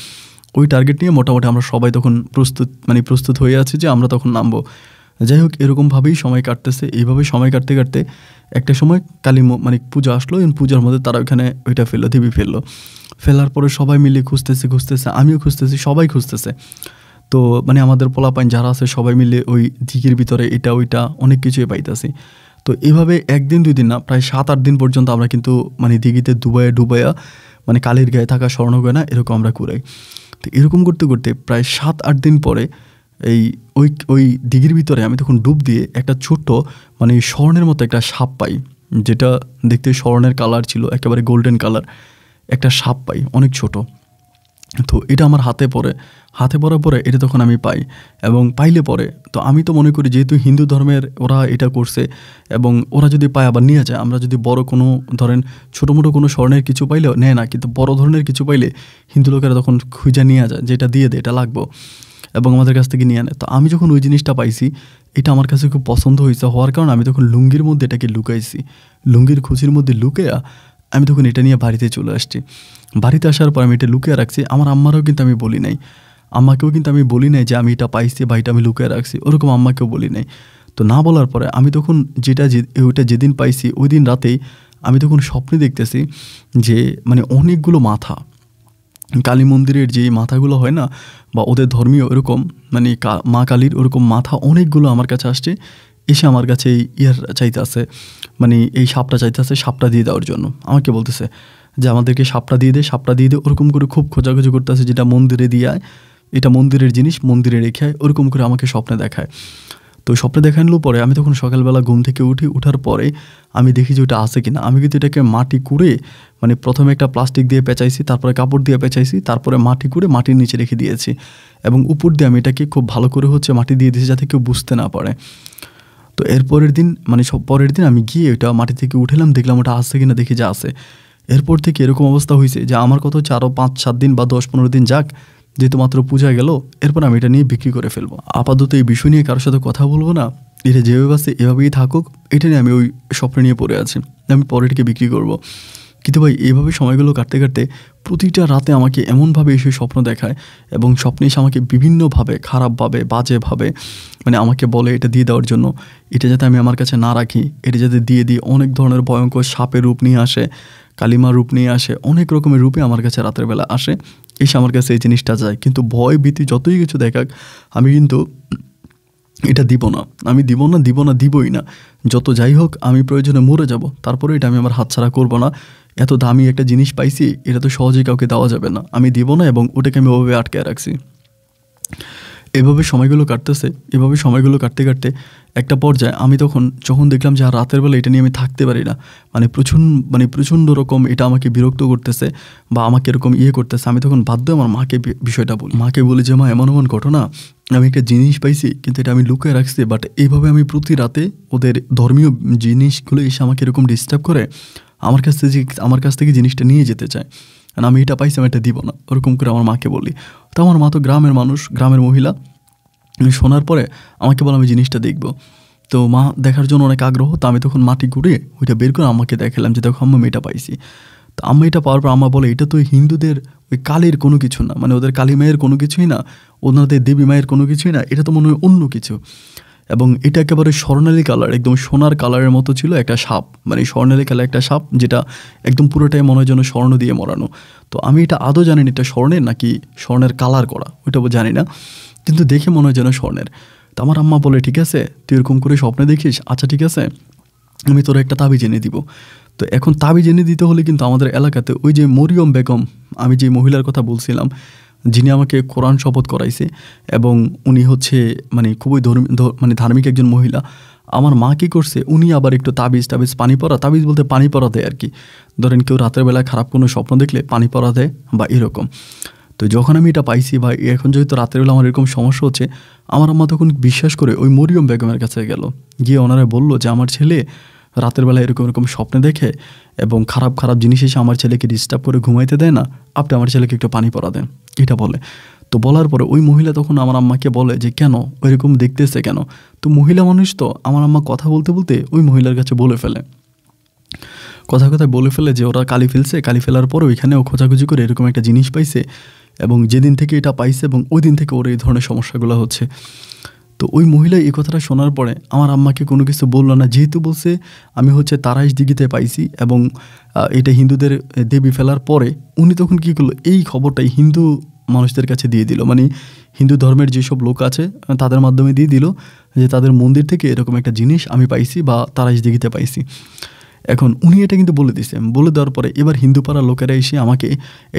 ওই টার্গেট নিয়ে মোটামুটি আমরা সবাই তখন প্রস্তুত মানে প্রস্তুত হয়ে আছি যে আমরা তখন নামবো যাই হোক এরকমভাবেই সময় কাটতেছে এইভাবে সময় কাটতে কাটতে একটা সময় কালী মানে পূজা আসলো এবং পূজার মধ্যে তারা ওইখানে ওইটা ফেললো দেবী ফেললো ফেলার পরে সবাই মিলে খুঁজতেছে খুঁজতেছে আমিও খুঁজতেছি সবাই খুঁজতেছে তো মানে আমাদের পোলাপাইন যারা আছে সবাই মিলে ওই দিকের ভিতরে এটা ওইটা অনেক কিছুই পাইতেছি তো এভাবে একদিন দুই দিন না প্রায় সাত আট দিন পর্যন্ত আমরা কিন্তু মানে দিঘিতে ডুবাইয়া ডুবাইয়া মানে কালির গায়ে থাকা স্বর্ণ গয়না এরকম আমরা ঘুরাই তো এরকম করতে করতে প্রায় সাত আট দিন পরে এই ওই ওই দিঘির ভিতরে আমি তখন ডুব দিয়ে একটা ছোট্ট মানে স্বর্ণের মতো একটা সাপ পাই যেটা দেখতে স্বর্ণের কালার ছিল একেবারে গোল্ডেন কালার একটা সাপ পাই অনেক ছোট তো এটা আমার হাতে পড়ে হাতে পড়ার পরে এটা তখন আমি পাই এবং পাইলে পরে তো আমি তো মনে করি যেহেতু হিন্দু ধর্মের ওরা এটা করছে এবং ওরা যদি পায় আবার নিয়ে যায় আমরা যদি বড় কোনো ধরেন ছোটো মোটো কোনো স্বর্ণের কিছু পাইলেও নেয় না কিন্তু বড় ধরনের কিছু পাইলে হিন্দু লোকেরা তখন খুঁজে নিয়ে যায় যেটা দিয়ে দেয় এটা লাগবো এবং আমাদের কাছ থেকে নিয়ে আনে তো আমি যখন ওই জিনিসটা পাইছি এটা আমার কাছে খুব পছন্দ হয়েছে হওয়ার কারণে আমি তখন লুঙ্গির মধ্যে এটাকে লুকাইছি লুঙ্গির খুশির মধ্যে লুকেয়া আমি তখন এটা নিয়ে বাড়িতে চলে আসছি বাড়িতে আসার পর আমি এটা লুকিয়ে রাখছি আমার আম্মারও কিন্তু আমি বলি নাই আম্মাকেও কিন্তু আমি বলি নাই যে আমি এটা পাইছি বা এটা আমি লুকিয়ে রাখছি ওরকম আম্মাকেও বলি নাই তো না বলার পরে আমি তখন যেটা যে ওইটা যেদিন পাইছি ওই দিন রাতেই আমি তখন স্বপ্নে দেখতেছি যে মানে অনেকগুলো মাথা কালী মন্দিরের যে মাথাগুলো হয় না বা ওদের ধর্মীয় এরকম মানে মা কালীর ওরকম মাথা অনেকগুলো আমার কাছে আসছে এসে আমার কাছে এই ইয়ার চাইতে আছে মানে এই সাপটা চাইতে আছে সাপটা দিয়ে দেওয়ার জন্য আমাকে বলতেছে যে আমাদেরকে সাপটা দিয়ে দে সাপটা দিয়ে দেয় ওরকম করে খুব খোঁজাখুঁজি করতেছে যেটা মন্দিরে দিয়ে আয় এটা মন্দিরের জিনিস মন্দিরে রেখে আয় ওরকম করে আমাকে স্বপ্নে দেখায় তো স্বপ্নে দেখানোর পরে আমি তখন সকালবেলা ঘুম থেকে উঠি উঠার পরে আমি দেখি যে ওটা আছে কিনা আমি কিন্তু এটাকে মাটি কুড়ে মানে প্রথমে একটা প্লাস্টিক দিয়ে পেঁচাইছি তারপরে কাপড় দিয়ে পেঁচাইছি তারপরে মাটি কুড়ে মাটির নিচে রেখে দিয়েছি এবং উপর দিয়ে আমি এটাকে খুব ভালো করে হচ্ছে মাটি দিয়ে দিয়েছি যাতে কেউ বুঝতে না পারে তো এরপরের দিন মানে সব পরের দিন আমি গিয়ে ওটা মাটি থেকে উঠেলাম দেখলাম ওটা আসছে কিনা দেখি যে আসে এরপর থেকে এরকম অবস্থা হয়েছে যে আমার কত হচ্ছে আরও পাঁচ সাত দিন বা দশ পনেরো দিন যাক যেহেতু মাত্র পূজা গেল এরপর আমি এটা নিয়ে বিক্রি করে ফেলবো আপাতত এই বিষয় নিয়ে কারোর সাথে কথা বলবো না এটা যেভাবে আছে এভাবেই থাকুক এটা নিয়ে আমি ওই স্বপ্ন নিয়ে পড়ে আছি আমি পরে বিক্রি করব। কিন্তু ভাই এভাবে সময়গুলো কাটতে কাটতে প্রতিটা রাতে আমাকে এমনভাবে এসে স্বপ্ন দেখায় এবং স্বপ্নে এসে আমাকে বিভিন্নভাবে খারাপভাবে বাজেভাবে মানে আমাকে বলে এটা দিয়ে দেওয়ার জন্য এটা যাতে আমি আমার কাছে না রাখি এটা যাতে দিয়ে দিই অনেক ধরনের ভয়ঙ্কর সাপের রূপ নিয়ে আসে কালিমা রূপ নিয়ে আসে অনেক রকমের রূপে আমার কাছে রাতের বেলা আসে এসে আমার কাছে এই জিনিসটা যায় কিন্তু ভয় ভীতি যতই কিছু দেখাক আমি কিন্তু এটা দিব না আমি দিব না দিব না দিবই না যত যাই হোক আমি প্রয়োজনে মরে যাব তারপরে এটা আমি আমার হাতছাড়া করব না এত দামি একটা জিনিস পাইছি এটা তো সহজেই কাউকে দেওয়া যাবে না আমি দিব না এবং ওটাকে আমি ওভাবে আটকে রাখছি এভাবে সময়গুলো কাটতেছে এভাবে সময়গুলো কাটতে কাটতে একটা পর্যায়ে আমি তখন যখন দেখলাম যে আর রাতের বেলা এটা নিয়ে আমি থাকতে পারি না মানে প্রচণ্ড মানে প্রচণ্ড রকম এটা আমাকে বিরক্ত করতেছে বা আমাকে এরকম ইয়ে করতেছে আমি তখন বাধ্য আমার মাকে বিষয়টা বলি মাকে বলি যে মা এমন এমন ঘটনা আমি একটা জিনিস পাইছি কিন্তু এটা আমি লুকিয়ে রাখছি বাট এইভাবে আমি প্রতি রাতে ওদের ধর্মীয় জিনিসগুলো এসে আমাকে এরকম ডিস্টার্ব করে আমার কাছ থেকে আমার কাছ থেকে জিনিসটা নিয়ে যেতে চায় কারণ আমি এটা পাইছি আমি এটা দিব না ওরকম করে আমার মাকে বলি তো আমার মা তো গ্রামের মানুষ গ্রামের মহিলা শোনার পরে আমাকে বলো আমি জিনিসটা দেখব তো মা দেখার জন্য অনেক আগ্রহ তো আমি তখন মাটি ঘুরে ওইটা বের করে আমাকে দেখালাম যে দেখো আমি এটা পাইছি তো আম্মা এটা পাওয়ার পর আম্মা বলে এটা তো হিন্দুদের ওই কালীর কোনো কিছু না মানে ওদের কালী মায়ের কোনো কিছুই না ওনাদের দেবী মায়ের কোনো কিছুই না এটা তো মনে হয় অন্য কিছু এবং এটা একেবারে স্বর্ণালী কালার একদম সোনার কালারের মতো ছিল একটা সাপ মানে স্বর্ণালী কালার একটা সাপ যেটা একদম পুরোটাই মনে হয় যেন স্বর্ণ দিয়ে মরানো তো আমি এটা আদৌ জানি না এটা স্বর্ণের নাকি স্বর্ণের কালার করা ওইটা জানি না কিন্তু দেখে মনে হয় যেন স্বর্ণের তো আমার আম্মা বলে ঠিক আছে তুই এরকম করে স্বপ্নে দেখিস আচ্ছা ঠিক আছে আমি তোর একটা তাবি জেনে দিব তো এখন তাবি জেনে দিতে হলে কিন্তু আমাদের এলাকাতে ওই যে মরিয়ম বেগম আমি যে মহিলার কথা বলছিলাম যিনি আমাকে কোরআন শপথ করাইছে এবং উনি হচ্ছে মানে খুবই ধর্মী মানে ধার্মিক একজন মহিলা আমার মা কী করছে উনি আবার একটু তাবিজ তাবিজ পানি পরা তাবিজ বলতে পানি পরা দেয় আর কি ধরেন কেউ রাতের বেলা খারাপ কোনো স্বপ্ন দেখলে পানি পরা দেয় বা এরকম তো যখন আমি এটা পাইছি বা এখন যেহেতু রাতের বেলা আমার এরকম সমস্যা হচ্ছে আমার আম্মা তখন বিশ্বাস করে ওই মরিয়ম বেগমের কাছে গেল গিয়ে ওনারা বলল যে আমার ছেলে রাতের বেলা এরকম এরকম স্বপ্নে দেখে এবং খারাপ খারাপ জিনিস এসে আমার ছেলেকে ডিস্টার্ব করে ঘুমাইতে দেয় না আপনি আমার ছেলেকে একটু পানি পরা দেন এটা বলে তো বলার পরে ওই মহিলা তখন আমার আম্মাকে বলে যে কেন ওইরকম দেখতেছে কেন তো মহিলা মানুষ তো আমার আম্মা কথা বলতে বলতে ওই মহিলার কাছে বলে ফেলে কথা কথা বলে ফেলে যে ওরা কালি ফেলছে কালি ফেলার পর ওইখানেও খোঁজাখুঁজি করে এরকম একটা জিনিস পাইছে এবং যেদিন থেকে এটা পাইছে এবং ওই দিন থেকে ওর এই ধরনের সমস্যাগুলো হচ্ছে তো ওই মহিলা এই কথাটা শোনার পরে আমার আম্মাকে কোনো কিছু বললো না যেহেতু বলছে আমি হচ্ছে তারাইশ দিঘিতে পাইছি এবং এটা হিন্দুদের দেবী ফেলার পরে উনি তখন কী করলো এই খবরটাই হিন্দু মানুষদের কাছে দিয়ে দিল মানে হিন্দু ধর্মের যেসব লোক আছে তাদের মাধ্যমে দিয়ে দিল যে তাদের মন্দির থেকে এরকম একটা জিনিস আমি পাইছি বা তারাইশ দিঘিতে পাইছি এখন উনি এটা কিন্তু বলে দিয়েছেন বলে দেওয়ার পরে এবার হিন্দু পাড়ার লোকেরা এসে আমাকে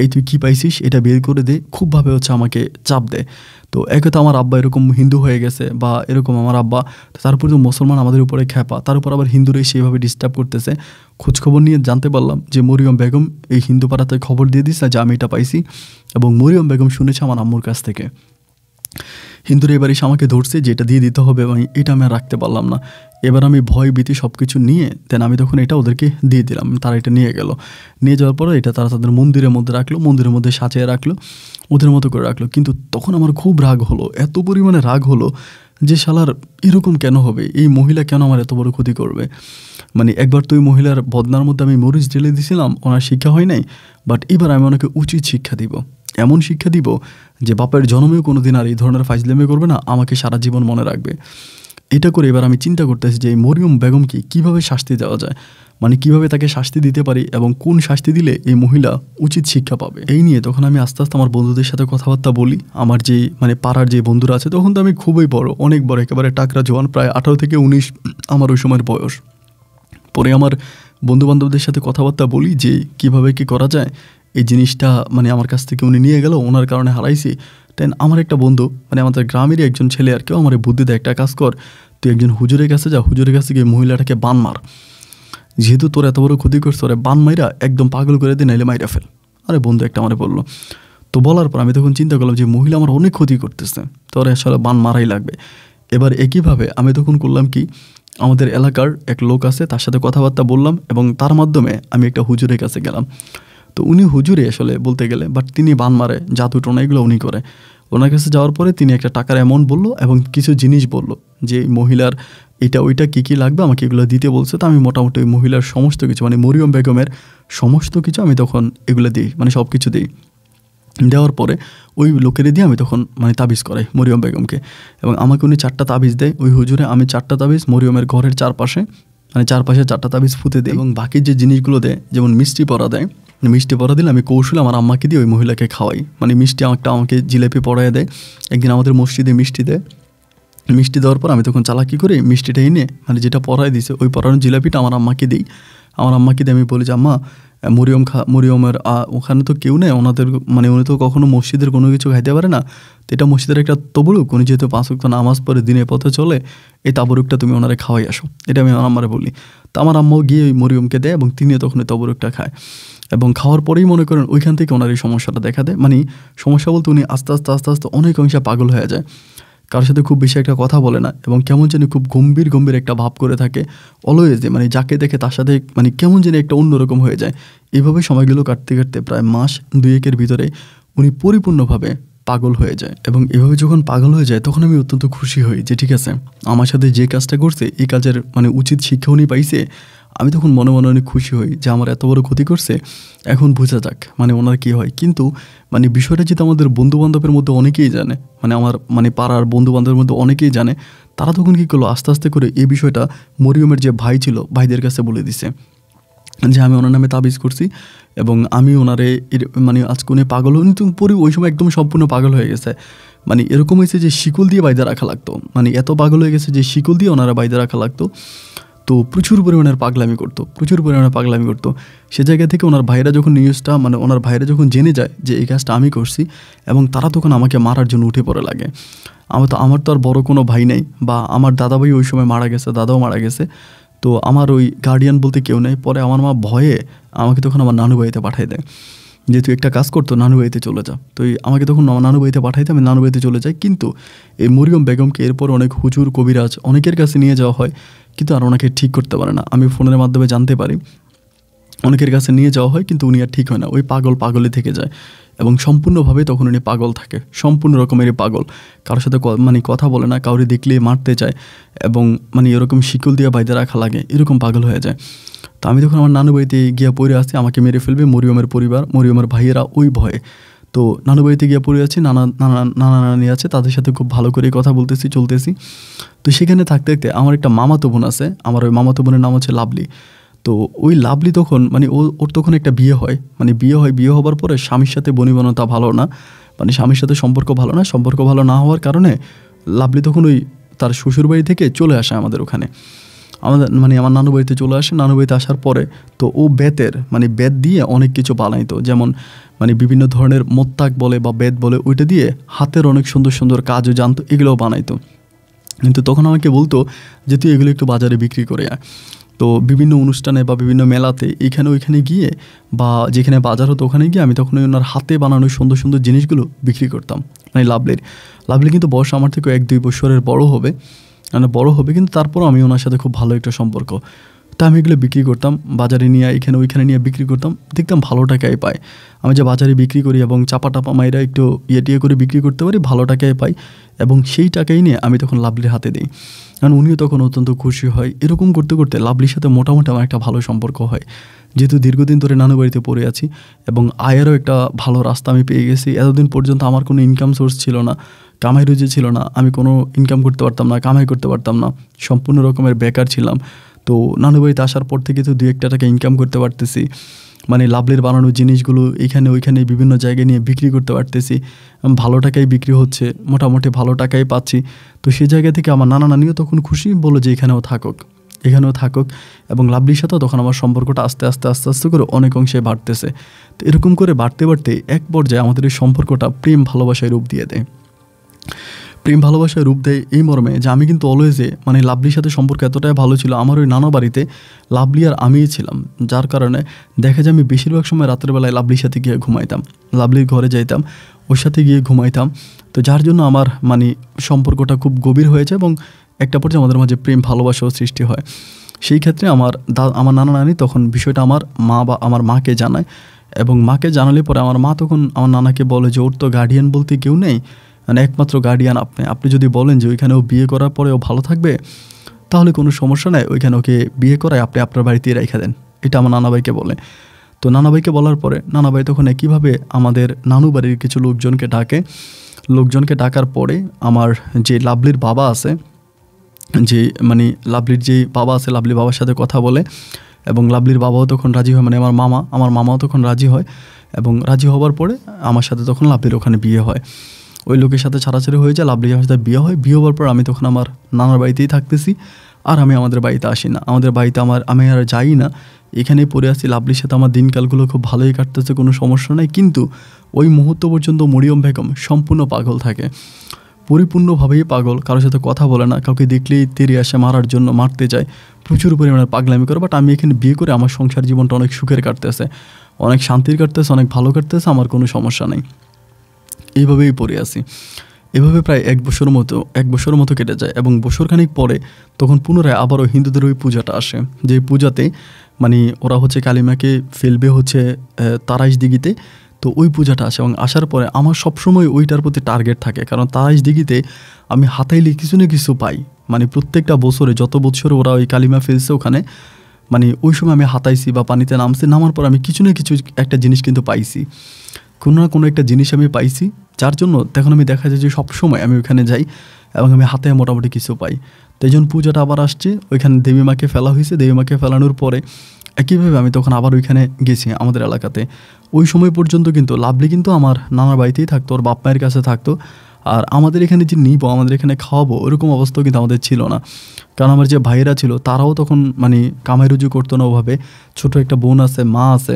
এই তুই কী পাইছিস এটা বের করে দে খুবভাবে হচ্ছে আমাকে চাপ দেয় তো একে তো আমার আব্বা এরকম হিন্দু হয়ে গেছে বা এরকম আমার আব্বা তারপরে তো মুসলমান আমাদের উপরে খ্যাপা তার উপর আবার হিন্দুরাই সেইভাবে ডিস্টার্ব করতেছে খোঁজখবর নিয়ে জানতে পারলাম যে মরিয়ম বেগম এই হিন্দু পাড়াতে খবর দিয়ে দিস না যে আমি এটা পাইছি এবং মরিয়ম বেগম শুনেছে আমার আম্মুর কাছ থেকে হিন্দুরা এবার এসে আমাকে ধরছে যে এটা দিয়ে দিতে হবে এবং এটা আমি রাখতে পারলাম না এবার আমি ভয় ভীতি সব কিছু নিয়ে দেন আমি তখন এটা ওদেরকে দিয়ে দিলাম তারা এটা নিয়ে গেল নিয়ে যাওয়ার পরে এটা তারা তাদের মন্দিরের মধ্যে রাখলো মন্দিরের মধ্যে সাঁচিয়ে রাখলো ওদের মতো করে রাখলো কিন্তু তখন আমার খুব রাগ হলো এত পরিমাণে রাগ হলো যে শালার এরকম কেন হবে এই মহিলা কেন আমার এত বড় ক্ষতি করবে মানে একবার তো ওই মহিলার বদনার মধ্যে আমি মরিচ ঢেলে দিয়েছিলাম ওনার শিক্ষা হয় নাই বাট এবার আমি ওনাকে উচিত শিক্ষা দিব এমন শিক্ষা দিব যে বাপের জন্মেও কোনো দিন আর এই ধরনের ফাইজলেমে করবে না আমাকে সারা জীবন মনে রাখবে এটা করে এবার আমি চিন্তা করতেছি যে এই মরিয়ম বেগমকে কিভাবে শাস্তি দেওয়া যায় মানে কিভাবে তাকে শাস্তি দিতে পারি এবং কোন শাস্তি দিলে এই মহিলা উচিত শিক্ষা পাবে এই নিয়ে তখন আমি আস্তে আস্তে আমার বন্ধুদের সাথে কথাবার্তা বলি আমার যে মানে পাড়ার যে বন্ধুরা আছে তখন তো আমি খুবই বড় অনেক বড় একেবারে টাকরা জোয়ান প্রায় আঠারো থেকে উনিশ আমার ওই সময়ের বয়স পরে আমার বন্ধুবান্ধবদের সাথে কথাবার্তা বলি যে কিভাবে কি করা যায় এই জিনিসটা মানে আমার কাছ থেকে উনি নিয়ে গেল ওনার কারণে হারাইছি দেন আমার একটা বন্ধু মানে আমাদের গ্রামেরই একজন ছেলে আর কেউ আমার বুদ্ধি দেয় একটা কাজ কর তুই একজন হুজুরের কাছে যা হুজুরের কাছে গিয়ে মহিলাটাকে বান মার যেহেতু তোর এত বড় ক্ষতি করছে ওরা বান মাইরা একদম পাগল করে দিয়ে এলে মাইরা ফেল আরে বন্ধু একটা আমার বললো তো বলার পর আমি তখন চিন্তা করলাম যে মহিলা আমার অনেক ক্ষতি করতেছে তোর আসলে বান মারাই লাগবে এবার একইভাবে আমি তখন করলাম কি আমাদের এলাকার এক লোক আছে তার সাথে কথাবার্তা বললাম এবং তার মাধ্যমে আমি একটা হুজুরের কাছে গেলাম তো উনি হুজুরে আসলে বলতে গেলে বাট তিনি বান মারে জাদু টোনা এগুলো উনি করে ওনার কাছে যাওয়ার পরে তিনি একটা টাকার অ্যামাউন্ট বললো এবং কিছু জিনিস বলল যে মহিলার এটা ওইটা কী কী লাগবে আমাকে এগুলো দিতে বলছে তো আমি মোটামুটি ওই মহিলার সমস্ত কিছু মানে মরিয়ম বেগমের সমস্ত কিছু আমি তখন এগুলো দিই মানে সব কিছু দিই দেওয়ার পরে ওই লোকেরে দিয়ে আমি তখন মানে তাবিজ করাই মরিয়ম বেগমকে এবং আমাকে উনি চারটা তাবিজ দেয় ওই হুজুরে আমি চারটা তাবিজ মরিয়মের ঘরের চারপাশে মানে চারপাশে চারটা তাবিজ ফুতে দেয় এবং বাকি যে জিনিসগুলো দেয় যেমন মিষ্টি পরা দেয় মিষ্টি পড়া দিলে আমি কৌশলে আমার আম্মাকে দিয়ে ওই মহিলাকে খাওয়াই মানে মিষ্টি একটা আমাকে জিলেপি পড়াই দেয় একদিন আমাদের মসজিদে মিষ্টি দেয় মিষ্টি দেওয়ার পর আমি তখন চালাকি করি মিষ্টিটা এনে মানে যেটা পড়াই দিছে ওই পরানোর জিলাপিটা আমার আম্মাকে দিই আমার আম্মাকে দিয়ে আমি বলি যে আম্মা মরিয়ম খা মরিয়মের ওখানে তো কেউ নেই ওনাদের মানে উনি তো কখনও মসজিদের কোনো কিছু খাইতে পারে না তো এটা মসজিদের একটা তবরুক উনি যেহেতু পাঁচ ওয়াক্ত নামাজ পরে দিনের পথে চলে এই তাবরুকটা তুমি ওনারে খাওয়াই আসো এটা আমি আমার আম্মারে বলি তো আমার আম্মাও গিয়ে ওই মরিয়মকে দেয় এবং তিনিও তখন তবরুকটা খায় এবং খাওয়ার পরেই মনে করেন ওইখান থেকে ওনার এই সমস্যাটা দেখা দেয় মানে সমস্যা বলতে উনি আস্তে আস্তে আস্তে আস্তে অনেক অংশে পাগল হয়ে যায় কারোর সাথে খুব বেশি একটা কথা বলে না এবং কেমন যেন খুব গম্ভীর গম্ভীর একটা ভাব করে থাকে অলওয়েজ মানে যাকে দেখে তার সাথে মানে কেমন যেন একটা অন্যরকম হয়ে যায় এভাবে সময়গুলো কাটতে কাটতে প্রায় মাস দুয়েকের ভিতরে উনি পরিপূর্ণভাবে পাগল হয়ে যায় এবং এভাবে যখন পাগল হয়ে যায় তখন আমি অত্যন্ত খুশি হই যে ঠিক আছে আমার সাথে যে কাজটা করছে এই কাজের মানে উচিত শিক্ষা উনি পাইছে আমি তখন মনে মনে অনেক খুশি হই যে আমার এত বড় ক্ষতি করছে এখন বোঝা যাক মানে ওনার কী হয় কিন্তু মানে বিষয়টা যেহেতু আমাদের বন্ধুবান্ধবের মধ্যে অনেকেই জানে মানে আমার মানে পাড়ার বন্ধুবান্ধবের মধ্যে অনেকেই জানে তারা তখন কী করলো আস্তে আস্তে করে এই বিষয়টা মরিয়মের যে ভাই ছিল ভাইদের কাছে বলে দিছে যে আমি ওনার নামে তাবিজ করছি এবং আমি ওনারে মানে আজকে উনি পাগল হন তো পরে ওই সময় একদম সম্পূর্ণ পাগল হয়ে গেছে মানে এরকম হয়েছে যে শিকল দিয়ে বাইদা রাখা লাগতো মানে এত পাগল হয়ে গেছে যে শিকল দিয়ে ওনারা বাইদা রাখা লাগতো তো প্রচুর পরিমাণের পাগলামি করতো প্রচুর পরিমাণে পাগলামি করতো সে জায়গা থেকে ওনার ভাইরা যখন নিউজটা মানে ওনার ভাইরা যখন জেনে যায় যে এই কাজটা আমি করছি এবং তারা তখন আমাকে মারার জন্য উঠে পড়ে লাগে আমার তো আমার তো আর বড় কোনো ভাই নেই বা আমার দাদা ভাই ওই সময় মারা গেছে দাদাও মারা গেছে তো আমার ওই গার্ডিয়ান বলতে কেউ নেই পরে আমার মা ভয়ে আমাকে তখন আমার নানু বাড়িতে পাঠিয়ে দেয় যে তুই একটা কাজ করতো নানু বাড়িতে চলে যা তো আমাকে তখন নানু বাড়িতে পাঠাইতে আমি নানু বাড়িতে চলে যাই কিন্তু এই মরিয়ম বেগমকে এরপর অনেক হুজুর কবিরাজ অনেকের কাছে নিয়ে যাওয়া হয় কিন্তু আর ওনাকে ঠিক করতে পারে না আমি ফোনের মাধ্যমে জানতে পারি অনেকের কাছে নিয়ে যাওয়া হয় কিন্তু উনি আর ঠিক হয় না ওই পাগল পাগলে থেকে যায় এবং সম্পূর্ণভাবে তখন উনি পাগল থাকে সম্পূর্ণ রকমেরই পাগল কারোর সাথে মানে কথা বলে না কাউরে দেখলে মারতে চায় এবং মানে এরকম শিকল দিয়ে বাইদে রাখা লাগে এরকম পাগল হয়ে যায় তো আমি তখন আমার নানু বাড়িতে গিয়া পড়ে আসি আমাকে মেরে ফেলবে মরিয়মের পরিবার মরিয়মের ভাইয়েরা ওই ভয়ে তো নানু বাড়িতে গিয়ে পড়ে আছি নানা নানা নানা নানি আছে তাদের সাথে খুব ভালো করে কথা বলতেছি চলতেছি তো সেখানে থাকতে থাকতে আমার একটা মামাতো বোন আছে আমার ওই মামাতো বোনের নাম হচ্ছে লাভলি তো ওই লাভলি তখন মানে ও ওর তখন একটা বিয়ে হয় মানে বিয়ে হয় বিয়ে হবার পরে স্বামীর সাথে বনিবনতা ভালো না মানে স্বামীর সাথে সম্পর্ক ভালো না সম্পর্ক ভালো না হওয়ার কারণে লাভলি তখন ওই তার শ্বশুরবাড়ি থেকে চলে আসে আমাদের ওখানে আমাদের মানে আমার নানু বাড়িতে চলে আসে নানু বাড়িতে আসার পরে তো ও বেতের মানে বেত দিয়ে অনেক কিছু বানাইতো যেমন মানে বিভিন্ন ধরনের মোত্তাক বলে বা বেত বলে ওইটা দিয়ে হাতের অনেক সুন্দর সুন্দর কাজও জানতো এগুলোও বানাইতো কিন্তু তখন আমাকে বলতো যে তুই এগুলো একটু বাজারে বিক্রি করে আয় তো বিভিন্ন অনুষ্ঠানে বা বিভিন্ন মেলাতে এখানে ওইখানে গিয়ে বা যেখানে বাজার হতো ওখানে গিয়ে আমি তখন ওনার হাতে বানানো সুন্দর সুন্দর জিনিসগুলো বিক্রি করতাম মানে লাভলির লাভলি কিন্তু বয়স আমার থেকে এক দুই বছরের বড় হবে মানে বড় হবে কিন্তু তারপরও আমি ওনার সাথে খুব ভালো একটা সম্পর্ক তা আমি এগুলো বিক্রি করতাম বাজারে নিয়ে এখানে ওইখানে নিয়ে বিক্রি করতাম দেখতাম ভালো টাকায় পাই আমি যে বাজারে বিক্রি করি এবং চাপা টাপা মাইরা একটু ইয়ে টিয়ে করে বিক্রি করতে পারি ভালো টাকায় পাই এবং সেই টাকাই নিয়ে আমি তখন লাভলির হাতে দিই কারণ উনিও তখন অত্যন্ত খুশি হয় এরকম করতে করতে লাভলির সাথে মোটামুটি আমার একটা ভালো সম্পর্ক হয় যেহেতু দীর্ঘদিন ধরে নানু বাড়িতে পড়ে আছি এবং আয়েরও একটা ভালো রাস্তা আমি পেয়ে গেছি এতদিন পর্যন্ত আমার কোনো ইনকাম সোর্স ছিল না কামাই রুজি ছিল না আমি কোনো ইনকাম করতে পারতাম না কামাই করতে পারতাম না সম্পূর্ণ রকমের বেকার ছিলাম তো নানু বাড়িতে আসার পর থেকে তো দু একটা টাকা ইনকাম করতে পারতেছি মানে লাভলের বানানো জিনিসগুলো এখানে ওইখানে বিভিন্ন জায়গায় নিয়ে বিক্রি করতে পারতেছি ভালো টাকায় বিক্রি হচ্ছে মোটামুটি ভালো টাকাই পাচ্ছি তো সেই জায়গা থেকে আমার নানা নানিও তখন খুশি বলো যে এখানেও থাকুক এখানেও থাকুক এবং লাভলির সাথেও তখন আমার সম্পর্কটা আস্তে আস্তে আস্তে আস্তে করে অনেক অংশে বাড়তেছে তো এরকম করে বাড়তে বাড়তে এক পর্যায়ে আমাদের এই সম্পর্কটা প্রেম ভালোবাসায় রূপ দিয়ে দেয় প্রেম ভালোবাসায় রূপ দেয় এই মর্মে যে আমি কিন্তু অলওয়েজে মানে লাভলির সাথে সম্পর্ক এতটাই ভালো ছিল আমার ওই নানা বাড়িতে লাভলি আর আমিই ছিলাম যার কারণে দেখা যায় আমি বেশিরভাগ সময় রাতের বেলায় লাভলির সাথে গিয়ে ঘুমাইতাম লাভলির ঘরে যাইতাম ওর সাথে গিয়ে ঘুমাইতাম তো যার জন্য আমার মানে সম্পর্কটা খুব গভীর হয়েছে এবং একটা পর্যায়ে আমাদের মাঝে প্রেম ভালোবাসাও সৃষ্টি হয় সেই ক্ষেত্রে আমার দা আমার নানা নানি তখন বিষয়টা আমার মা বা আমার মাকে জানায় এবং মাকে জানালে পরে আমার মা তখন আমার নানাকে বলে যে ওর তো গার্ডিয়ান বলতে কেউ নেই মানে একমাত্র গার্ডিয়ান আপনি আপনি যদি বলেন যে ওইখানে ও বিয়ে করার পরে ও ভালো থাকবে তাহলে কোনো সমস্যা নেই ওইখানে ওকে বিয়ে করায় আপনি আপনার বাড়িতে রেখে দেন এটা আমার নানাবাইকে বলে তো নানাবাইকে বলার পরে নানাবাই তখন কীভাবে আমাদের নানু বাড়ির কিছু লোকজনকে ডাকে লোকজনকে ডাকার পরে আমার যে লাভলির বাবা আছে যে মানে লাভলির যে বাবা আছে লাভলি বাবার সাথে কথা বলে এবং লাভলির বাবাও তখন রাজি হয় মানে আমার মামা আমার মামাও তখন রাজি হয় এবং রাজি হওয়ার পরে আমার সাথে তখন লাভলির ওখানে বিয়ে হয় ওই লোকের সাথে ছাড়াছাড়ি হয়ে যায় লাভলি সাথে বিয়ে হয় বিয়ে হওয়ার পর আমি তখন আমার নানার বাড়িতেই থাকতেছি আর আমি আমাদের বাড়িতে আসি না আমাদের বাড়িতে আমার আমি আর যাই না এখানেই পড়ে আসি লাভলির সাথে আমার দিনকালগুলো খুব ভালোই কাটতেছে কোনো সমস্যা নাই কিন্তু ওই মুহূর্ত পর্যন্ত মরিয়ম বেগম সম্পূর্ণ পাগল থাকে পরিপূর্ণভাবেই পাগল কারোর সাথে কথা বলে না কাউকে দেখলেই তেরে আসে মারার জন্য মারতে যায় প্রচুর পরিমাণে পাগলামি করে বাট আমি এখানে বিয়ে করে আমার সংসার জীবনটা অনেক সুখের কাটতেছে অনেক শান্তির কাটতেছে অনেক ভালো কাটতেছে আমার কোনো সমস্যা নেই এইভাবেই পড়ে আসি এভাবে প্রায় এক বছর মতো এক বছর মতো কেটে যায় এবং বছরখানিক পরে তখন পুনরায় আবারও হিন্দুদের ওই পূজাটা আসে যে পূজাতে মানে ওরা হচ্ছে কালিমাকে ফেলবে হচ্ছে তারাইশ দিঘিতে তো ওই পূজাটা আসে এবং আসার পরে আমার সবসময় ওইটার প্রতি টার্গেট থাকে কারণ তারাইশ দিঘিতে আমি হাতাইলে কিছু না কিছু পাই মানে প্রত্যেকটা বছরে যত বছর ওরা ওই কালিমা ফেলছে ওখানে মানে ওই সময় আমি হাতাইছি বা পানিতে নামছি নামার পর আমি কিছু না কিছু একটা জিনিস কিন্তু পাইছি কোনো না কোনো একটা জিনিস আমি পাইছি যার জন্য তখন আমি দেখা যায় যে সবসময় আমি ওইখানে যাই এবং আমি হাতে মোটামুটি কিছু পাই তাই জন্য পূজাটা আবার আসছে ওইখানে দেবীমাকে ফেলা হয়েছে দেবীমাকে ফেলানোর পরে একইভাবে আমি তখন আবার ওইখানে গেছি আমাদের এলাকাতে ওই সময় পর্যন্ত কিন্তু লাভলি কিন্তু আমার নানার বাড়িতেই থাকতো ওর বাপ মায়ের কাছে থাকতো আর আমাদের এখানে যে নিব আমাদের এখানে খাওয়াবো ওরকম অবস্থাও কিন্তু আমাদের ছিল না কারণ আমার যে ভাইয়েরা ছিল তারাও তখন মানে কামাই রুজু করতো না ওভাবে ছোটো একটা বোন আছে মা আছে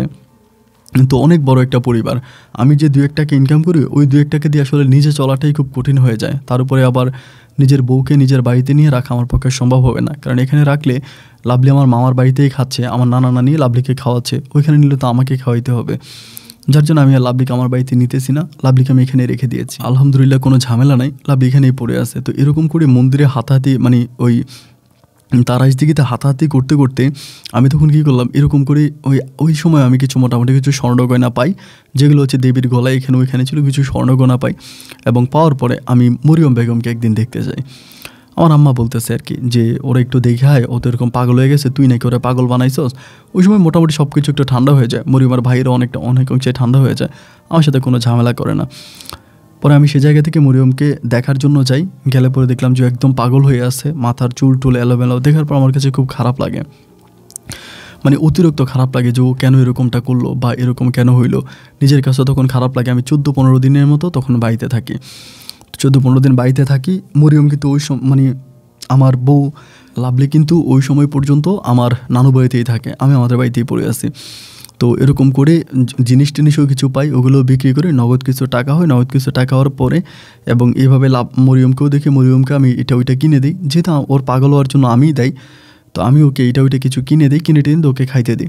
তো অনেক বড় একটা পরিবার আমি যে দু একটাকে ইনকাম করি ওই দু একটাকে দিয়ে আসলে নিজে চলাটাই খুব কঠিন হয়ে যায় তার উপরে আবার নিজের বউকে নিজের বাড়িতে নিয়ে রাখা আমার পক্ষে সম্ভব হবে না কারণ এখানে রাখলে লাভলি আমার মামার বাড়িতেই খাচ্ছে আমার নানা নানি লাভলিকে খাওয়াচ্ছে ওইখানে নিলে তো আমাকে খাওয়াইতে হবে যার জন্য আমি আর লাভলিকে আমার বাড়িতে নিতেছি না লাভলিকে আমি এখানে রেখে দিয়েছি আলহামদুলিল্লাহ কোনো ঝামেলা নাই লাভলি এখানেই পড়ে আছে তো এরকম করে মন্দিরে হাতাহাতি মানে ওই তারা দিকে হাতাহাতি করতে করতে আমি তখন কী করলাম এরকম করে ওই ওই সময় আমি কিছু মোটামুটি কিছু স্বর্ণগয়না পাই যেগুলো হচ্ছে দেবীর গলায় এখানে ওইখানে ছিল কিছু স্বর্ণগয়না পাই এবং পাওয়ার পরে আমি মরিয়ম বেগমকে একদিন দেখতে যাই আমার আম্মা বলতেছে আর কি যে ওরা একটু দেখে হয় ও তো এরকম পাগল হয়ে গেছে তুই নাকি ওরা পাগল বানাইছস ওই সময় মোটামুটি সব কিছু একটু ঠান্ডা হয়ে যায় মরিমার ভাইয়েরও অনেকটা অনেক অংশে ঠান্ডা হয়ে যায় আমার সাথে কোনো ঝামেলা করে না পরে আমি সে জায়গা থেকে মরিয়মকে দেখার জন্য যাই গেলে পরে দেখলাম যে একদম পাগল হয়ে আছে মাথার চুল টুল এলোমেলো দেখার পর আমার কাছে খুব খারাপ লাগে মানে অতিরিক্ত খারাপ লাগে যে ও কেন এরকমটা করলো বা এরকম কেন হইলো নিজের কাছে তখন খারাপ লাগে আমি চোদ্দো পনেরো দিনের মতো তখন বাড়িতে থাকি চোদ্দো পনেরো দিন বাড়িতে থাকি মরিয়ম কিন্তু ওই সময় মানে আমার বউ লাভলি কিন্তু ওই সময় পর্যন্ত আমার নানু বাড়িতেই থাকে আমি আমাদের বাড়িতেই পড়ে আসি তো এরকম করে জিনিস টিনিসও কিছু পাই ওগুলো বিক্রি করে নগদ কিছু টাকা হয় নগদ কিছু টাকা হওয়ার পরে এবং এইভাবে লাভ মরিয়মকেও দেখে মরিয়মকে আমি এটা ওইটা কিনে দিই যেহেতু ওর পাগল হওয়ার জন্য আমিই দেয় তো আমি ওকে এটা ওইটা কিছু কিনে দিই কিনে টিনে ওকে খাইতে দিই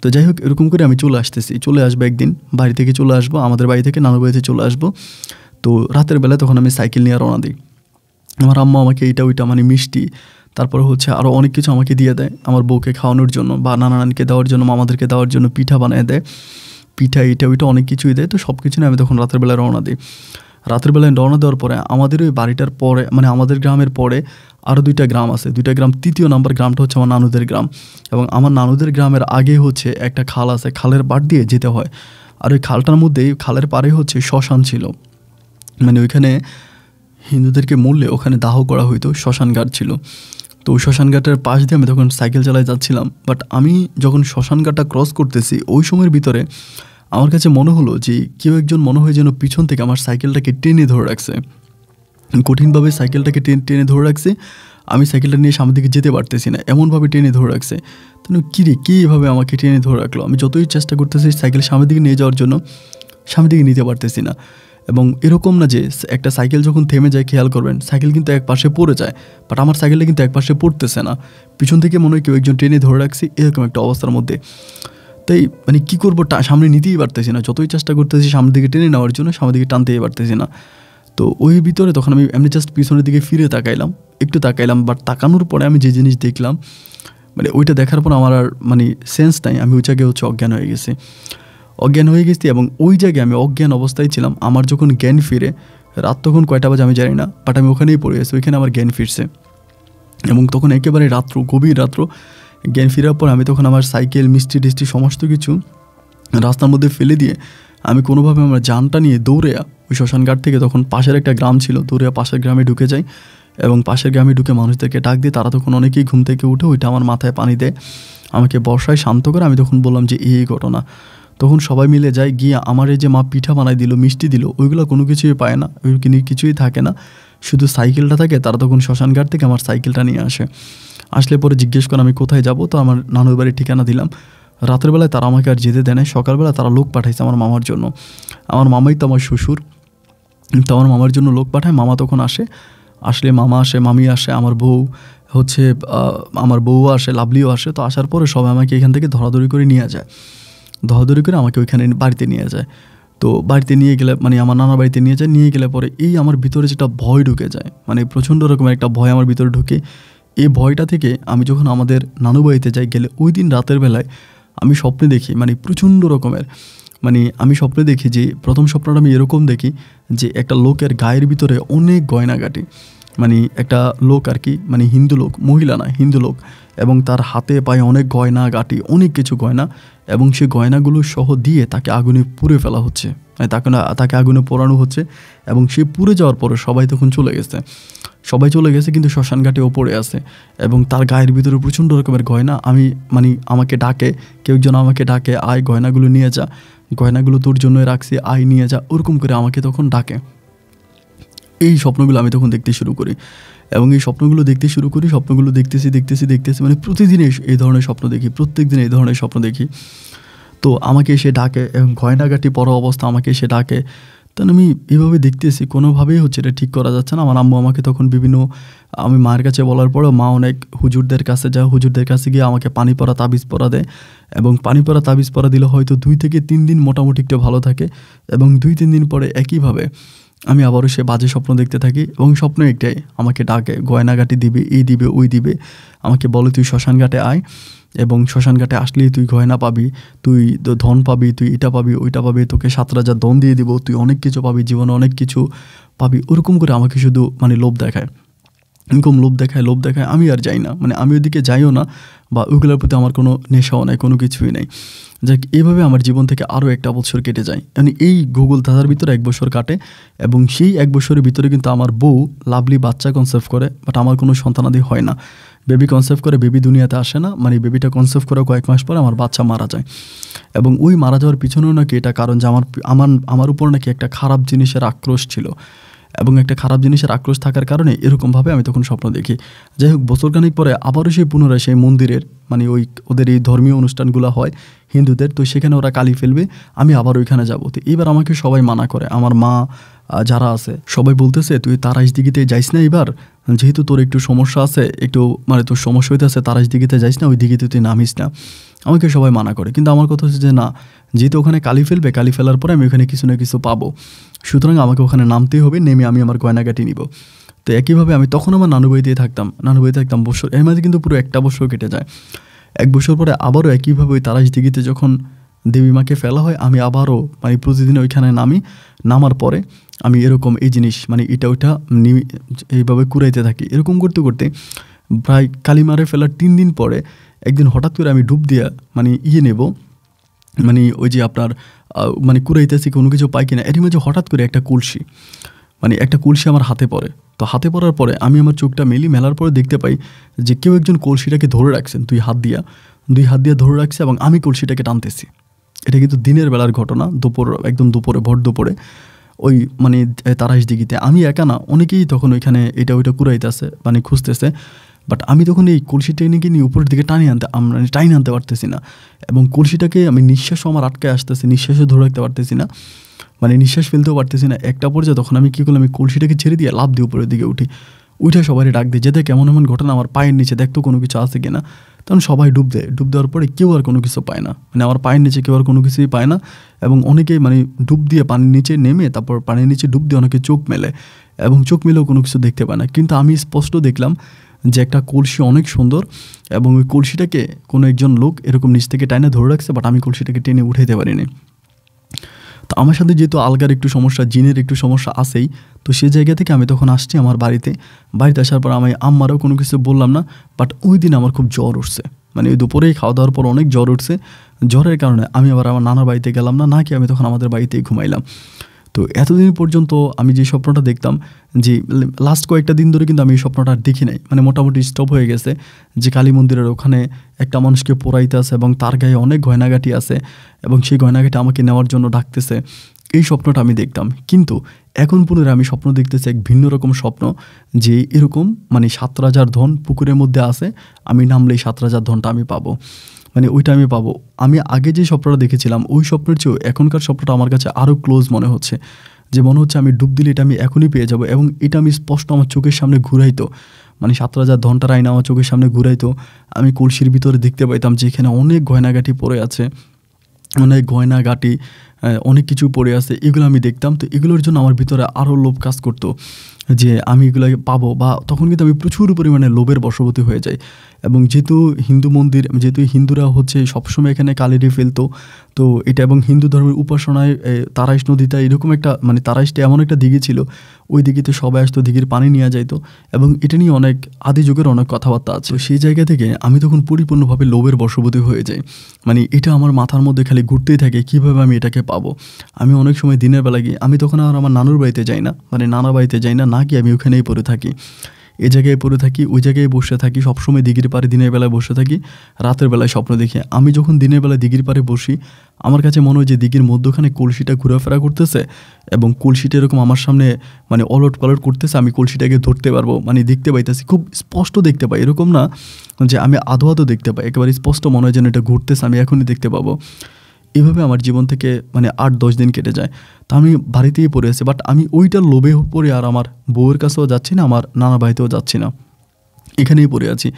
তো যাই হোক এরকম করে আমি চলে আসতেছি চলে আসবো একদিন বাড়ি থেকে চলে আসবো আমাদের বাড়ি থেকে নানু বাড়িতে চলে আসবো তো রাতের বেলা তখন আমি সাইকেল নিয়ে রওনা দিই আমার আম্মা আমাকে এইটা ওইটা মানে মিষ্টি তারপর হচ্ছে আরও অনেক কিছু আমাকে দিয়ে দেয় আমার বউকে খাওয়ানোর জন্য বা নানা নানিকে দেওয়ার জন্য মামাদেরকে দেওয়ার জন্য পিঠা বানিয়ে দেয় পিঠা ইটা ওইটা অনেক কিছুই দেয় তো সব কিছু নিয়ে আমি তখন রাতের বেলায় রওনা দিই রাতের বেলায় রওনা দেওয়ার পরে আমাদের ওই বাড়িটার পরে মানে আমাদের গ্রামের পরে আরও দুইটা গ্রাম আছে দুইটা গ্রাম তৃতীয় নাম্বার গ্রামটা হচ্ছে আমার নানুদের গ্রাম এবং আমার নানুদের গ্রামের আগে হচ্ছে একটা খাল আছে খালের বাট দিয়ে যেতে হয় আর ওই খালটার মধ্যেই খালের পাড়ে হচ্ছে শ্মশান ছিল মানে ওইখানে হিন্দুদেরকে মরলে ওখানে দাহ করা হইতো ঘাট ছিল তো ওই শ্মশানঘাটের পাশ দিয়ে আমি তখন সাইকেল চালায় যাচ্ছিলাম বাট আমি যখন শ্মশানঘাটটা ক্রস করতেছি ওই সময়ের ভিতরে আমার কাছে মনে হলো যে কেউ একজন মনে হয় যেন পিছন থেকে আমার সাইকেলটাকে টেনে ধরে রাখছে কঠিনভাবে সাইকেলটাকে টেনে টেনে ধরে রাখছে আমি সাইকেলটা নিয়ে সামনের দিকে যেতে পারতেছি না এমনভাবে টেনে ধরে রাখছে তখন কী রে কী এভাবে আমাকে টেনে ধরে রাখলো আমি যতই চেষ্টা করতেছি সাইকেল সামনের দিকে নিয়ে যাওয়ার জন্য সামনের দিকে নিতে পারতেছি না এবং এরকম না যে একটা সাইকেল যখন থেমে যায় খেয়াল করবেন সাইকেল কিন্তু এক পাশে পড়ে যায় বাট আমার সাইকেলটা কিন্তু এক পাশে পড়তেছে না পিছন থেকে মনে হয় কেউ একজন ট্রেনে ধরে রাখছি এরকম একটা অবস্থার মধ্যে তাই মানে কী করবো সামনে নিতেই পারতেছি না যতই চেষ্টা করতেছি সামনের দিকে টেনে নেওয়ার জন্য সামনের দিকে টানতেই পারতেছি না তো ওই ভিতরে তখন আমি এমনি জাস্ট পিছনের দিকে ফিরে তাকাইলাম একটু তাকাইলাম বাট তাকানোর পরে আমি যে জিনিস দেখলাম মানে ওইটা দেখার পর আমার আর মানে সেন্স নাই আমি ওই জায়গায় হচ্ছে অজ্ঞান হয়ে গেছি অজ্ঞান হয়ে গেছি এবং ওই জায়গায় আমি অজ্ঞান অবস্থায় ছিলাম আমার যখন জ্ঞান ফিরে রাত তখন কয়টা বাজে আমি জানি না বাট আমি ওখানেই পড়ে গেছি ওইখানে আমার জ্ঞান ফিরছে এবং তখন একেবারে রাত্র গভীর রাত্র জ্ঞান ফেরার পর আমি তখন আমার সাইকেল মিষ্টি টিষ্টি সমস্ত কিছু রাস্তার মধ্যে ফেলে দিয়ে আমি কোনোভাবে আমার যানটা নিয়ে দৌড়েয়া ওই শ্মশানঘাট থেকে তখন পাশের একটা গ্রাম ছিল দৌড়েয়া পাশের গ্রামে ঢুকে যাই এবং পাশের গ্রামে ঢুকে মানুষদেরকে ডাক দিয়ে তারা তখন অনেকেই ঘুম থেকে উঠে ওইটা আমার মাথায় পানি দেয় আমাকে বর্ষায় শান্ত করে আমি তখন বললাম যে এই ঘটনা তখন সবাই মিলে যায় গিয়ে আমার এই যে মা পিঠা বানাই দিল মিষ্টি দিল ওইগুলো কোনো কিছুই পায় না ওইগুলো কিছুই থাকে না শুধু সাইকেলটা থাকে তারা তখন শ্মশানঘাট থেকে আমার সাইকেলটা নিয়ে আসে আসলে পরে জিজ্ঞেস করে আমি কোথায় যাব তো আমার নানুর বাড়ির ঠিকানা দিলাম রাতের বেলায় তারা আমাকে আর যেতে দেয় না সকালবেলা তারা লোক পাঠাইছে আমার মামার জন্য আমার মামাই তো আমার শ্বশুর তো আমার মামার জন্য লোক পাঠায় মামা তখন আসে আসলে মামা আসে মামি আসে আমার বউ হচ্ছে আমার বউ আসে লাভলিও আসে তো আসার পরে সবাই আমাকে এখান থেকে ধরাধরি করে নিয়ে যায় ধরাধরি করে আমাকে ওইখানে বাড়িতে নিয়ে যায় তো বাড়িতে নিয়ে গেলে মানে আমার নানা বাড়িতে নিয়ে যায় নিয়ে গেলে পরে এই আমার ভিতরে যেটা ভয় ঢুকে যায় মানে প্রচণ্ড রকমের একটা ভয় আমার ভিতরে ঢুকে এই ভয়টা থেকে আমি যখন আমাদের নানু বাড়িতে যাই গেলে ওই দিন রাতের বেলায় আমি স্বপ্নে দেখি মানে প্রচণ্ড রকমের মানে আমি স্বপ্নে দেখি যে প্রথম স্বপ্নটা আমি এরকম দেখি যে একটা লোকের গায়ের ভিতরে অনেক গয়নাগাটি মানে একটা লোক আর কি মানে হিন্দু লোক মহিলা না হিন্দু লোক এবং তার হাতে পায়ে অনেক গয়না গাটি অনেক কিছু গয়না এবং সে গয়নাগুলো সহ দিয়ে তাকে আগুনে পুড়ে ফেলা হচ্ছে মানে তাকে না তাকে আগুনে পোড়ানো হচ্ছে এবং সে পুড়ে যাওয়ার পরে সবাই তখন চলে গেছে সবাই চলে গেছে কিন্তু শ্মশানঘাটে ওপরে আছে এবং তার গায়ের ভিতরে প্রচণ্ড রকমের গয়না আমি মানে আমাকে ডাকে কেউ যেন আমাকে ডাকে আয় গয়নাগুলো নিয়ে যা গয়নাগুলো তোর জন্য রাখছি আয় নিয়ে যা ওরকম করে আমাকে তখন ডাকে এই স্বপ্নগুলো আমি তখন দেখতে শুরু করি এবং এই স্বপ্নগুলো দেখতে শুরু করি স্বপ্নগুলো দেখতেছি দেখতেছি দেখতেছি মানে প্রতিদিন এই ধরনের স্বপ্ন দেখি প্রত্যেক দিন এই ধরনের স্বপ্ন দেখি তো আমাকে এসে ডাকে এবং গয়নাগাটি পর অবস্থা আমাকে এসে ডাকে তখন আমি এভাবে দেখতেছি কোনোভাবেই হচ্ছে এটা ঠিক করা যাচ্ছে না আমার আম্মু আমাকে তখন বিভিন্ন আমি মায়ের কাছে বলার পরেও মা অনেক হুজুরদের কাছে যা হুজুরদের কাছে গিয়ে আমাকে পানি পরা তাবিজ পরা দেয় এবং পানি পরা তাবিজ পরা দিলে হয়তো দুই থেকে তিন দিন মোটামুটি একটু ভালো থাকে এবং দুই তিন দিন পরে একইভাবে আমি আবারও সে বাজে স্বপ্ন দেখতে থাকি এবং স্বপ্ন একটাই আমাকে ডাকে গয়নাঘাটি দিবে এই দিবে ওই দিবে আমাকে বলে তুই শ্মশানঘাটে আয় এবং শ্মশানঘাটে আসলেই তুই গয়না পাবি তুই ধন পাবি তুই এটা পাবি ওইটা পাবি তোকে সাত রাজার দন দিয়ে দিব তুই অনেক কিছু পাবি জীবনে অনেক কিছু পাবি ওরকম করে আমাকে শুধু মানে লোভ দেখায় এরকম লোভ দেখায় লোভ দেখায় আমি আর যাই না মানে আমি ওদিকে যাইও না বা ওগুলোর প্রতি আমার কোনো নেশাও নাই কোনো কিছুই নাই যাক এইভাবে আমার জীবন থেকে আরও একটা বছর কেটে যায় মানে এই গুগল দাদার ভিতরে এক বছর কাটে এবং সেই এক বছরের ভিতরে কিন্তু আমার বউ লাভলি বাচ্চা কনসেপ্ট করে বাট আমার কোনো সন্তানাদি হয় না বেবি কনসেপ্ট করে বেবি দুনিয়াতে আসে না মানে বেবিটা কনসেপ্ট করে কয়েক মাস পরে আমার বাচ্চা মারা যায় এবং ওই মারা যাওয়ার পিছনেও নাকি এটা কারণ যে আমার আমার আমার উপর নাকি একটা খারাপ জিনিসের আক্রোশ ছিল এবং একটা খারাপ জিনিসের আক্রোশ থাকার কারণে এরকমভাবে আমি তখন স্বপ্ন দেখি যাই হোক বছরখানিক পরে আবারও সেই পুনরায় সেই মন্দিরের মানে ওই ওদের এই ধর্মীয় অনুষ্ঠানগুলো হয় হিন্দুদের তো সেখানে ওরা কালি ফেলবে আমি আবার ওইখানে যাবো তো এবার আমাকে সবাই মানা করে আমার মা যারা আছে সবাই বলতেছে তুই তারাইশ দিঘিতে যাইস না এবার যেহেতু তোর একটু সমস্যা আছে একটু মানে তোর সমস্যা হইতেছে তারাইশ দিঘিতে যাইস না ওই দিঘিতে তুই নামিস না আমাকে সবাই মানা করে কিন্তু আমার কথা হচ্ছে যে না যেহেতু ওখানে কালি ফেলবে কালি ফেলার পরে আমি ওখানে কিছু না কিছু পাবো সুতরাং আমাকে ওখানে নামতেই হবে নেমে আমি আমার গয়নাকাটি নিব তো একইভাবে আমি তখন আমার নানুবাড়িতেই থাকতাম নানুবাড়িতে থাকতাম বছর এর মাঝে কিন্তু পুরো একটা বছর কেটে যায় এক বছর পরে আবারও একইভাবে ওই তারাশ দিঘিতে যখন দেবীমাকে ফেলা হয় আমি আবারও মানে প্রতিদিন ওইখানে নামি নামার পরে আমি এরকম এই জিনিস মানে এটা ওইটা এইভাবে কুড়াইতে থাকি এরকম করতে করতে প্রায় কালিমারে ফেলার তিন দিন পরে একদিন হঠাৎ করে আমি ডুব দিয়া মানে ইয়ে নেব মানে ওই যে আপনার মানে কুড়াইতেছি কোনো কিছু পাই কিনা এরই মাঝে হঠাৎ করে একটা কলসি মানে একটা কলসি আমার হাতে পড়ে তো হাতে পড়ার পরে আমি আমার চোখটা মেলি মেলার পরে দেখতে পাই যে কেউ একজন কলসিটাকে ধরে রাখছেন দুই হাত দিয়া দুই হাত দিয়ে ধরে রাখছে এবং আমি কলসিটাকে টানতেছি এটা কিন্তু দিনের বেলার ঘটনা দুপুর একদম দুপুরে ভোট দুপুরে ওই মানে তারাইস দিঘিতে আমি একা না অনেকেই তখন ওইখানে এটা ওইটা কুড়াইতেছে মানে খুঁজতেছে বাট আমি তখন এই কলসি নিয়ে নিয়ে উপরের দিকে টানিয়ে আনতে আমরা মানে টাইনে আনতে পারতেছি না এবং কলসিটাকে আমি নিঃশ্বাসও আমার আটকে আসতেছি নিঃশ্বাসে ধরে রাখতে পারতেছি না মানে নিঃশ্বাস ফেলতেও পারতেছি না একটা পর্যায়ে তখন আমি কী করলাম আমি কলসিটাকে ছেড়ে দিয়ে লাভ দিয়ে উপরের দিকে উঠি উঠে সবারই ডাক দিই যেতে কেমন এমন ঘটনা আমার পায়ের নিচে দেখতো কোনো কিছু আছে কিনা তখন সবাই ডুব দেয় ডুব দেওয়ার পরে কেউ আর কোনো কিছু পায় না মানে আমার পায়ের নিচে কেউ আর কোনো কিছুই পায় না এবং অনেকেই মানে ডুব দিয়ে পানির নিচে নেমে তারপর পানির নিচে ডুব দিয়ে অনেকে চোখ মেলে এবং চোখ মেলেও কোনো কিছু দেখতে পায় না কিন্তু আমি স্পষ্ট দেখলাম যে একটা কলসি অনেক সুন্দর এবং ওই কলসিটাকে কোনো একজন লোক এরকম নিচ থেকে টাইনে ধরে রাখছে বাট আমি কলসিটাকে টেনে উঠাইতে পারিনি আমার সাথে যেহেতু আলগার একটু সমস্যা জিনের একটু সমস্যা আছেই তো সে জায়গা থেকে আমি তখন আসছি আমার বাড়িতে বাড়িতে আসার পর আমি আম্মারও কোনো কিছু বললাম না বাট ওই দিন আমার খুব জ্বর উঠছে মানে ওই দুপুরেই খাওয়া দাওয়ার পর অনেক জ্বর উঠছে জ্বরের কারণে আমি আবার আমার নানার বাড়িতে গেলাম না নাকি আমি তখন আমাদের বাড়িতেই ঘুমাইলাম তো এতদিন পর্যন্ত আমি যে স্বপ্নটা দেখতাম যে লাস্ট কয়েকটা দিন ধরে কিন্তু আমি এই স্বপ্নটা আর দেখি নাই মানে মোটামুটি স্টপ হয়ে গেছে যে কালী মন্দিরের ওখানে একটা মানুষকে পোড়াইতে আছে এবং তার গায়ে অনেক গয়নাঘাটি আছে এবং সেই গয়নাঘাটি আমাকে নেওয়ার জন্য ডাকতেছে এই স্বপ্নটা আমি দেখতাম কিন্তু এখন পুনরায় আমি স্বপ্ন দেখতেছি এক ভিন্ন রকম স্বপ্ন যে এরকম মানে সাত রাজার ধন পুকুরের মধ্যে আছে আমি নামলেই সাত রাজার ধনটা আমি পাবো মানে ওইটা আমি পাবো আমি আগে যে স্বপ্নটা দেখেছিলাম ওই স্বপ্নের চেয়েও এখনকার স্বপ্নটা আমার কাছে আরও ক্লোজ মনে হচ্ছে যে মনে হচ্ছে আমি ডুব দিলে এটা আমি এখনই পেয়ে যাব এবং এটা আমি স্পষ্ট আমার চোখের সামনে ঘুরাইতো মানে সাত হাজার ধনটার আইনা আমার চোখের সামনে ঘুরাইতো আমি কলসির ভিতরে দেখতে পাইতাম যে এখানে অনেক গয়নাগাটি পড়ে আছে অনেক গয়নাগাটি অনেক কিছু পড়ে আছে এগুলো আমি দেখতাম তো এগুলোর জন্য আমার ভিতরে আরও লোভ কাজ করতো যে আমি এগুলো পাবো বা তখন কিন্তু আমি প্রচুর পরিমাণে লোভের বশবতী হয়ে যাই এবং যেহেতু হিন্দু মন্দির যেহেতু হিন্দুরা হচ্ছে সবসময় এখানে কালেরি ফেলতো তো এটা এবং হিন্দু ধর্মের উপাসনায় তারাইশ নদীটা এরকম একটা মানে তারাইসটা এমন একটা দিঘি ছিল ওই দিঘিতে সবাই আসতো দিঘির পানি নিয়ে যাইতো এবং এটা নিয়ে অনেক আদি যুগের অনেক কথাবার্তা আছে সেই জায়গা থেকে আমি তখন পরিপূর্ণভাবে লোভের বশবতী হয়ে যাই মানে এটা আমার মাথার মধ্যে খালি ঘুরতেই থাকে কিভাবে আমি এটাকে পাবো আমি অনেক সময় দিনের বেলা গিয়ে আমি তখন আর আমার নানুর বাড়িতে যাই না মানে নানা বাড়িতে যাই না না কি আমি ওখানেই পড়ে থাকি এ জায়গায় পড়ে থাকি ওই জায়গায় বসে থাকি সবসময় দিঘির পাড়ে দিনের বেলায় বসে থাকি রাতের বেলায় স্বপ্ন দেখি আমি যখন দিনের বেলায় দিঘির পাড়ে বসি আমার কাছে মনে হয় যে দিঘির মধ্যখানে কলসিটা ঘোরাফেরা করতেছে এবং কলসিটা এরকম আমার সামনে মানে অলট পালট করতেছে আমি কলসিটাকে ধরতে পারবো মানে দেখতে পাইতেছি খুব স্পষ্ট দেখতে পাই এরকম না যে আমি আধো আধো দেখতে পাই একেবারে স্পষ্ট মনে হয় যেন এটা ঘুরতেছে আমি এখনই দেখতে পাবো এভাবে আমার জীবন থেকে মানে আট দশ দিন কেটে যায় তা আমি বাড়িতেই পড়ে আছি বাট আমি ওইটার লোভে পড়ে আর আমার বউয়ের কাছেও যাচ্ছি না আমার নানা বাড়িতেও যাচ্ছি না এখানেই পড়ে আছি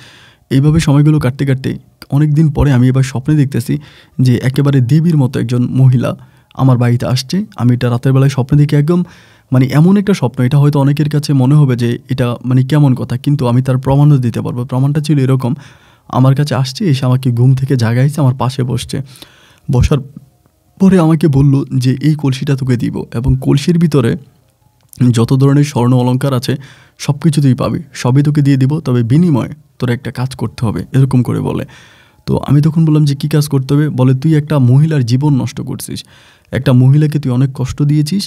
এইভাবে সময়গুলো কাটতে কাটতে অনেক দিন পরে আমি এবার স্বপ্নে দেখতেছি যে একেবারে দেবীর মতো একজন মহিলা আমার বাড়িতে আসছে আমি এটা রাতের বেলায় স্বপ্নে দেখি একদম মানে এমন একটা স্বপ্ন এটা হয়তো অনেকের কাছে মনে হবে যে এটা মানে কেমন কথা কিন্তু আমি তার প্রমাণও দিতে পারবো প্রমাণটা ছিল এরকম আমার কাছে আসছে এসে আমাকে ঘুম থেকে জাগাইছে আমার পাশে বসছে বসার পরে আমাকে বলল যে এই কলসিটা তোকে দিব এবং কলসির ভিতরে যত ধরনের স্বর্ণ অলঙ্কার আছে সব কিছু তুই পাবি সবই তোকে দিয়ে দিব তবে বিনিময়ে তোর একটা কাজ করতে হবে এরকম করে বলে তো আমি তখন বললাম যে কী কাজ করতে হবে বলে তুই একটা মহিলার জীবন নষ্ট করছিস একটা মহিলাকে তুই অনেক কষ্ট দিয়েছিস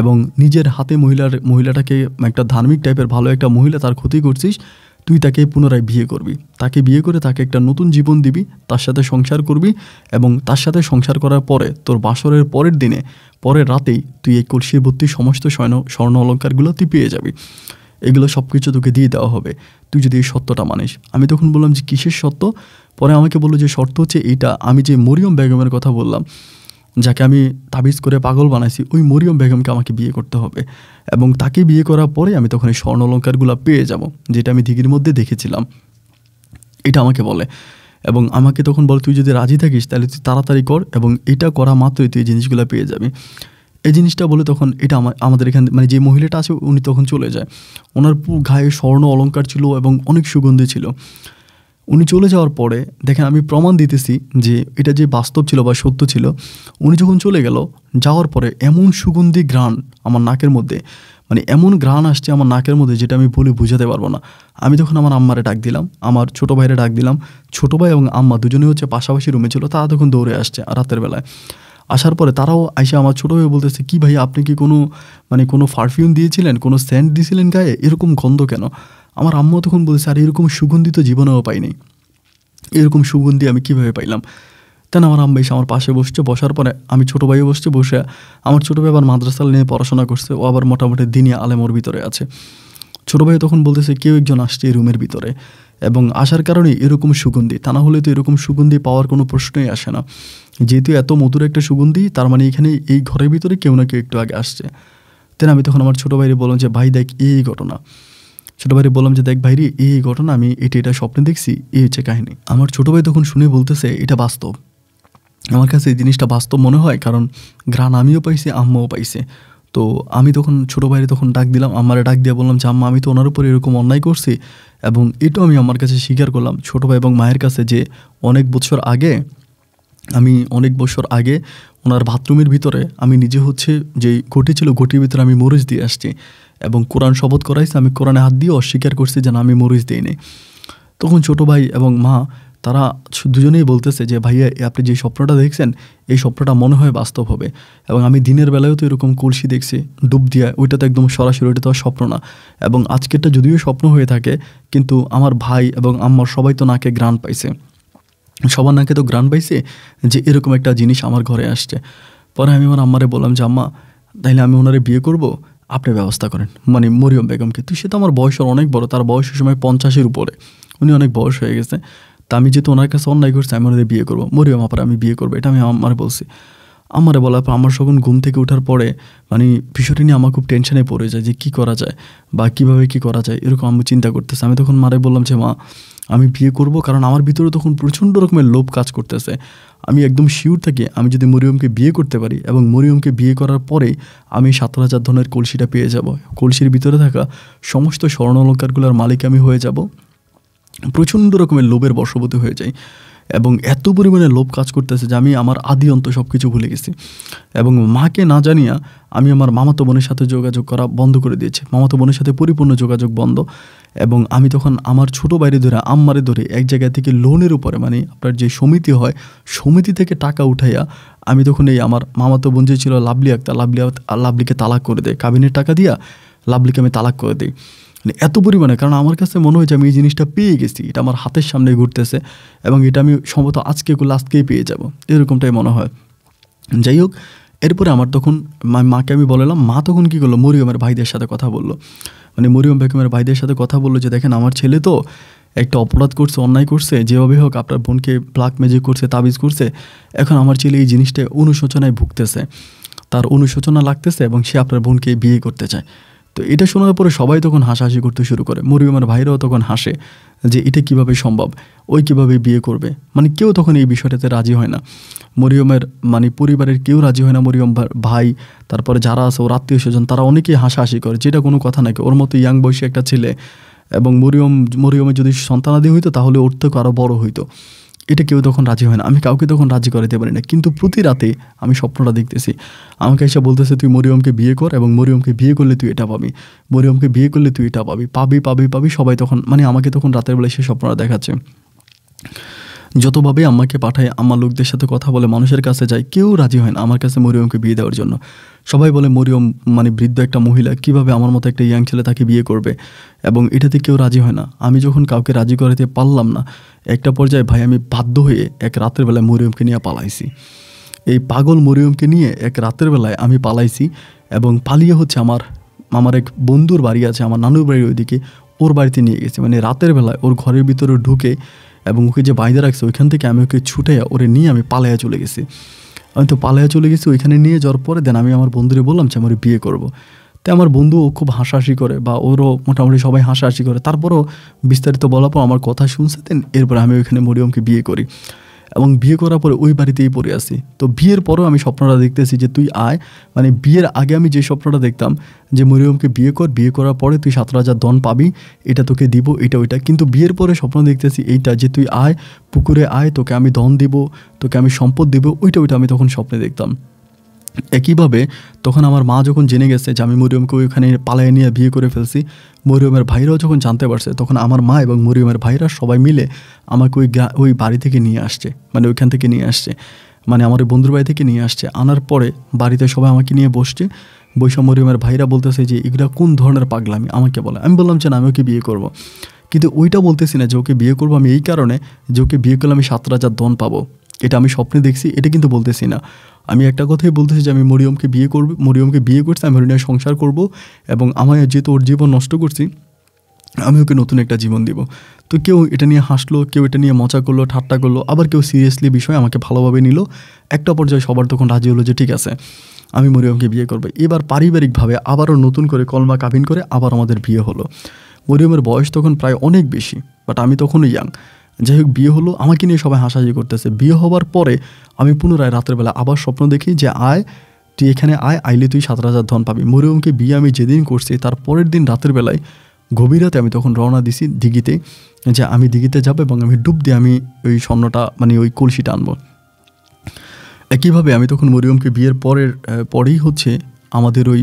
এবং নিজের হাতে মহিলার মহিলাটাকে একটা ধার্মিক টাইপের ভালো একটা মহিলা তার ক্ষতি করছিস তুই তাকে পুনরায় বিয়ে করবি তাকে বিয়ে করে তাকে একটা নতুন জীবন দিবি তার সাথে সংসার করবি এবং তার সাথে সংসার করার পরে তোর বাসরের পরের দিনে পরের রাতেই তুই এই কলসি ভর্তি সমস্ত স্বর্ণ স্বর্ণ অলঙ্কারগুলো তুই পেয়ে যাবি এগুলো সব কিছু তোকে দিয়ে দেওয়া হবে তুই যদি এই সত্যটা মানিস আমি তখন বললাম যে কিসের সত্য পরে আমাকে বললো যে শর্ত হচ্ছে এইটা আমি যে মরিয়ম বেগমের কথা বললাম যাকে আমি তাবিজ করে পাগল বানাইছি ওই মরিয়ম বেগমকে আমাকে বিয়ে করতে হবে এবং তাকে বিয়ে করার পরে আমি তখন এই স্বর্ণ অলঙ্কারগুলো পেয়ে যাব যেটা আমি দিঘির মধ্যে দেখেছিলাম এটা আমাকে বলে এবং আমাকে তখন বল তুই যদি রাজি থাকিস তাহলে তুই তাড়াতাড়ি কর এবং এটা করা মাত্রই তুই এই জিনিসগুলো পেয়ে যাবি এই জিনিসটা বলে তখন এটা আমাদের এখানে মানে যে মহিলাটা আছে উনি তখন চলে যায় ওনার গায়ে স্বর্ণ অলঙ্কার ছিল এবং অনেক সুগন্ধি ছিল উনি চলে যাওয়ার পরে দেখেন আমি প্রমাণ দিতেছি যে এটা যে বাস্তব ছিল বা সত্য ছিল উনি যখন চলে গেল যাওয়ার পরে এমন সুগন্ধি ঘ্রাণ আমার নাকের মধ্যে মানে এমন ঘ্রাণ আসছে আমার নাকের মধ্যে যেটা আমি বলে বোঝাতে পারবো না আমি তখন আমার আম্মারে ডাক দিলাম আমার ছোটো ভাইরে ডাক দিলাম ছোটো ভাই এবং আম্মা দুজনেই হচ্ছে পাশাপাশি রুমে ছিল তারা তখন দৌড়ে আসছে রাতের বেলায় আসার পরে তারাও আইসা আমার ছোটো ভাই বলতেছে কি ভাই আপনি কি কোনো মানে কোনো পারফিউম দিয়েছিলেন কোনো স্যান্ড দিয়েছিলেন গায়ে এরকম গন্ধ কেন আমার আম্মা তখন বলছে আর এরকম সুগন্ধি তো জীবনেও পাইনি এরকম সুগন্ধি আমি কিভাবে পাইলাম তেন আমার আম্মা এসে আমার পাশে বসছে বসার পরে আমি ছোটো ভাইও বসছে বসে আমার ছোটো ভাই আবার মাদ্রাসা নিয়ে পড়াশোনা করছে ও আবার মোটামুটি দিনে আলেমর ভিতরে আছে ছোটো ভাই তখন বলতেছে কেউ একজন আসছে এই রুমের ভিতরে এবং আসার কারণে এরকম সুগন্ধি তা না হলে তো এরকম সুগন্ধি পাওয়ার কোনো প্রশ্নই আসে না যেহেতু এত মধুর একটা সুগন্ধি তার মানে এখানে এই ঘরের ভিতরে কেউ না কেউ একটু আগে আসছে তেন আমি তখন আমার ছোটো ভাইরে বললাম যে ভাই দেখ এই ঘটনা ছোট ভাই বললাম যে দেখ ভাই রে এই ঘটনা আমি এটা এটা স্বপ্নে দেখছি এই হচ্ছে কাহিনী আমার ছোট ভাই তখন শুনে বলতেছে এটা বাস্তব আমার কাছে এই জিনিসটা বাস্তব মনে হয় কারণ গ্রান আমিও পাইছি আম্মাও পাইছে তো আমি তখন ছোটো ভাইরে তখন ডাক দিলাম আমারে ডাক দিয়ে বললাম যে আম্মা আমি তো ওনার উপর এরকম অন্যায় করছি এবং এটাও আমি আমার কাছে স্বীকার করলাম ছোটো ভাই এবং মায়ের কাছে যে অনেক বছর আগে আমি অনেক বছর আগে ওনার বাথরুমের ভিতরে আমি নিজে হচ্ছে যেই ঘটি ছিল ঘটির ভিতরে আমি মরিচ দিয়ে আসছি এবং কোরআন শপথ করাইছে আমি কোরআনে হাত দিয়ে অস্বীকার করছি যে না আমি মরিচ দিইনি তখন ছোট ভাই এবং মা তারা দুজনেই বলতেছে যে ভাইয়া আপনি যে স্বপ্নটা দেখছেন এই স্বপ্নটা মনে হয় বাস্তব হবে এবং আমি দিনের বেলায়ও তো এরকম কলসি দেখছি ডুব দিয়া ওইটা তো একদম সরাসরি ওইটা তো আর স্বপ্ন না এবং আজকেরটা যদিও স্বপ্ন হয়ে থাকে কিন্তু আমার ভাই এবং আমার সবাই তো নাকে গ্রান পাইছে সবার নাকে তো গ্রান পাইছে যে এরকম একটা জিনিস আমার ঘরে আসছে পরে আমি আমার আম্মারে বললাম যে আম্মা তাইলে আমি ওনারে বিয়ে করবো আপনি ব্যবস্থা করেন মানে মরিয়ম বেগমকে তো সে তো আমার বয়সের অনেক বড় তার বয়সের সময় পঞ্চাশের উপরে উনি অনেক বয়স হয়ে গেছে তা আমি যেহেতু ওনার কাছে অন্যায় করছি আমি ওনাদের বিয়ে করবো মরিয়ম আপার আমি বিয়ে করবো এটা আমি আমার বলছি আমারে বলার পর আমার সকল ঘুম থেকে ওঠার পরে মানে বিষয়টি নিয়ে আমার খুব টেনশনে পড়ে যায় যে কি করা যায় বা কিভাবে কি করা যায় এরকম আমি চিন্তা করতেছি আমি তখন মারে বললাম যে মা আমি বিয়ে করব কারণ আমার ভিতরে তখন প্রচণ্ড রকমের লোভ কাজ করতেছে আমি একদম শিওর থাকি আমি যদি মরিয়মকে বিয়ে করতে পারি এবং মরিয়মকে বিয়ে করার পরে আমি সাত হাজার ধরনের কলসিটা পেয়ে যাব কলসির ভিতরে থাকা সমস্ত স্বর্ণ অলঙ্কারগুলোর মালিক আমি হয়ে যাব প্রচণ্ড রকমের লোভের বশবতী হয়ে যায় এবং এত পরিমাণে লোভ কাজ করতেছে যে আমি আমার আদি অন্ত সব কিছু ভুলে গেছি এবং মাকে না জানিয়া আমি আমার মামাতো বোনের সাথে যোগাযোগ করা বন্ধ করে দিয়েছি মামাতো বোনের সাথে পরিপূর্ণ যোগাযোগ বন্ধ এবং আমি তখন আমার ছোট বাইরে ধরে আম্মারে ধরে এক জায়গা থেকে লোনের উপরে মানে আপনার যে সমিতি হয় সমিতি থেকে টাকা উঠাইয়া আমি তখন এই আমার মামাতো বোন যে ছিল লাভলি আক্তার লাভলি লাভলিকে তালাক করে দেয় কাবিনের টাকা দিয়া লাভলিকে আমি তালাক করে দিই মানে এত পরিমাণে কারণ আমার কাছে মনে হয়েছে আমি এই জিনিসটা পেয়ে গেছি এটা আমার হাতের সামনে ঘুরতেছে এবং এটা আমি সম্ভবত আজকে করলে আজকেই পেয়ে যাব এরকমটাই মনে হয় যাই হোক এরপরে আমার তখন মাকে আমি বললাম মা তখন কী করলো মরিয়মের ভাইদের সাথে কথা বললো মানে মরিয়ম বেগমের ভাইদের সাথে কথা বললো যে দেখেন আমার ছেলে তো একটা অপরাধ করছে অন্যায় করছে যেভাবে হোক আপনার বোনকে ব্লাক মেজিক করছে তাবিজ করছে এখন আমার ছেলে এই জিনিসটা অনুশোচনায় ভুগতেছে তার অনুশোচনা লাগতেছে এবং সে আপনার বোনকে বিয়ে করতে চায় তো এটা শোনার পরে সবাই তখন হাসাহাসি করতে শুরু করে মরিয়মের মানে ভাইরাও তখন হাসে যে এটা কিভাবে সম্ভব ওই কিভাবে বিয়ে করবে মানে কেউ তখন এই বিষয়টাতে রাজি হয় না মরিয়মের মানে পরিবারের কেউ রাজি হয় না মরিয়ম ভাই তারপরে যারা আছে ওর আত্মীয় স্বজন তারা অনেকেই হাসাহাসি করে যেটা কোনো কথা নাকি ওর মতো ইয়াং বয়সী একটা ছেলে এবং মরিয়ম মরিয়মের যদি সন্তানাদি হইতো তাহলে ওর থেকে আরও বড় হইতো এটা কেউ তখন রাজি হয় না আমি কাউকে তখন রাজি করাতে পারি না কিন্তু প্রতি রাতে আমি স্বপ্নটা দেখতেছি আমাকে এসে বলতেছে তুই মরিয়মকে বিয়ে কর এবং মরিয়মকে বিয়ে করলে তুই এটা পাবি মরিয়মকে বিয়ে করলে তুই এটা পাবি পাবি পাবি পাবি সবাই তখন মানে আমাকে তখন রাতের বেলায় সে স্বপ্নটা দেখাচ্ছে যতভাবে আমাকে পাঠায় আমার লোকদের সাথে কথা বলে মানুষের কাছে যায় কেউ রাজি হয় না আমার কাছে মরিয়মকে বিয়ে দেওয়ার জন্য সবাই বলে মরিয়ম মানে বৃদ্ধ একটা মহিলা কিভাবে আমার মতো একটা ইয়াং ছেলে তাকে বিয়ে করবে এবং এটাতে কেউ রাজি হয় না আমি যখন কাউকে রাজি করাতে পারলাম না একটা পর্যায়ে ভাই আমি বাধ্য হয়ে এক রাতের বেলায় মরিয়মকে নিয়ে পালাইছি এই পাগল মরিয়মকে নিয়ে এক রাতের বেলায় আমি পালাইছি এবং পালিয়ে হচ্ছে আমার আমার এক বন্ধুর বাড়ি আছে আমার নানুর বাড়ির ওইদিকে ওর বাড়িতে নিয়ে গেছে মানে রাতের বেলায় ওর ঘরের ভিতরে ঢুকে এবং ওকে যে বাইরে রাখছে ওইখান থেকে আমি ওকে ছুটে ওরে নিয়ে আমি পালাইয়া চলে গেছি আমি তো পালাইয়া চলে গেছি ওইখানে নিয়ে যাওয়ার পরে দেন আমি আমার বন্ধুরে বললাম যে আমার বিয়ে করবো তো আমার ও খুব হাসাহাসি করে বা ওরও মোটামুটি সবাই হাসাহাসি করে তারপরও বিস্তারিত বলার পর আমার কথা শুনছে দেন এরপরে আমি ওইখানে মরিয়মকে বিয়ে করি এবং বিয়ে করার পরে ওই বাড়িতেই পড়ে আসি তো বিয়ের পরও আমি স্বপ্নটা দেখতেছি যে তুই আয় মানে বিয়ের আগে আমি যে স্বপ্নটা দেখতাম যে মরিয়মকে বিয়ে কর বিয়ে করার পরে তুই সাত হাজার দন পাবি এটা তোকে দিব এটা ওইটা কিন্তু বিয়ের পরে স্বপ্ন দেখতেছি এইটা যে তুই আয় পুকুরে আয় তোকে আমি ধন দিব তোকে আমি সম্পদ দিব ওইটা ওইটা আমি তখন স্বপ্নে দেখতাম একইভাবে তখন আমার মা যখন জেনে গেছে যে আমি মরিয়মকে ওইখানে পালায় নিয়ে বিয়ে করে ফেলছি মরিয়মের ভাইরাও যখন জানতে পারছে তখন আমার মা এবং মরিয়মের ভাইরা সবাই মিলে আমাকে ওই ওই বাড়ি থেকে নিয়ে আসছে মানে ওইখান থেকে নিয়ে আসছে মানে আমার ওই বন্ধুর বাড়ি থেকে নিয়ে আসছে আনার পরে বাড়িতে সবাই আমাকে নিয়ে বসছে বৈশা মরিয়মের ভাইরা বলতেছে যে এগুলা কোন ধরনের পাগলামি আমাকে বলে আমি বললাম যে না আমি ওকে বিয়ে করবো কিন্তু ওইটা বলতেছি না যে ওকে বিয়ে করবো আমি এই কারণে যে ওকে বিয়ে করলে আমি সাত রাজার দন পাবো এটা আমি স্বপ্নে দেখছি এটা কিন্তু বলতেছি না আমি একটা কথাই বলতেছি যে আমি মরিয়মকে বিয়ে করব মরিয়মকে বিয়ে করছি আমি হরিণায় সংসার করব এবং আমায় যেহেতু ওর জীবন নষ্ট করছি আমি ওকে নতুন একটা জীবন দিব তো কেউ এটা নিয়ে হাসলো কেউ এটা নিয়ে মজা করলো ঠাট্টা করলো আবার কেউ সিরিয়াসলি বিষয়ে আমাকে ভালোভাবে নিল একটা পর্যায়ে সবার তখন রাজি হলো যে ঠিক আছে আমি মরিয়মকে বিয়ে করবো এবার পারিবারিকভাবে আবারও নতুন করে কলমা কাবিন করে আবার আমাদের বিয়ে হলো মরিয়মের বয়স তখন প্রায় অনেক বেশি বাট আমি তখনও ইয়াং যাই হোক বিয়ে হলো আমাকে নিয়ে সবাই হাসাহাসি করতেছে বিয়ে হওয়ার পরে আমি পুনরায় রাতের বেলা আবার স্বপ্ন দেখি যে আয় তুই এখানে আয় আইলে তুই সাত হাজার ধন পাবি মরিয়মকে বিয়ে আমি যেদিন করছি তার পরের দিন রাতের বেলায় গভীর রাতে আমি তখন রওনা দিছি দিঘিতে যে আমি দিঘিতে যাবো এবং আমি ডুব দিয়ে আমি ওই স্বর্ণটা মানে ওই কলসিটা আনবো একইভাবে আমি তখন মরিয়মকে বিয়ের পরের পরেই হচ্ছে আমাদের ওই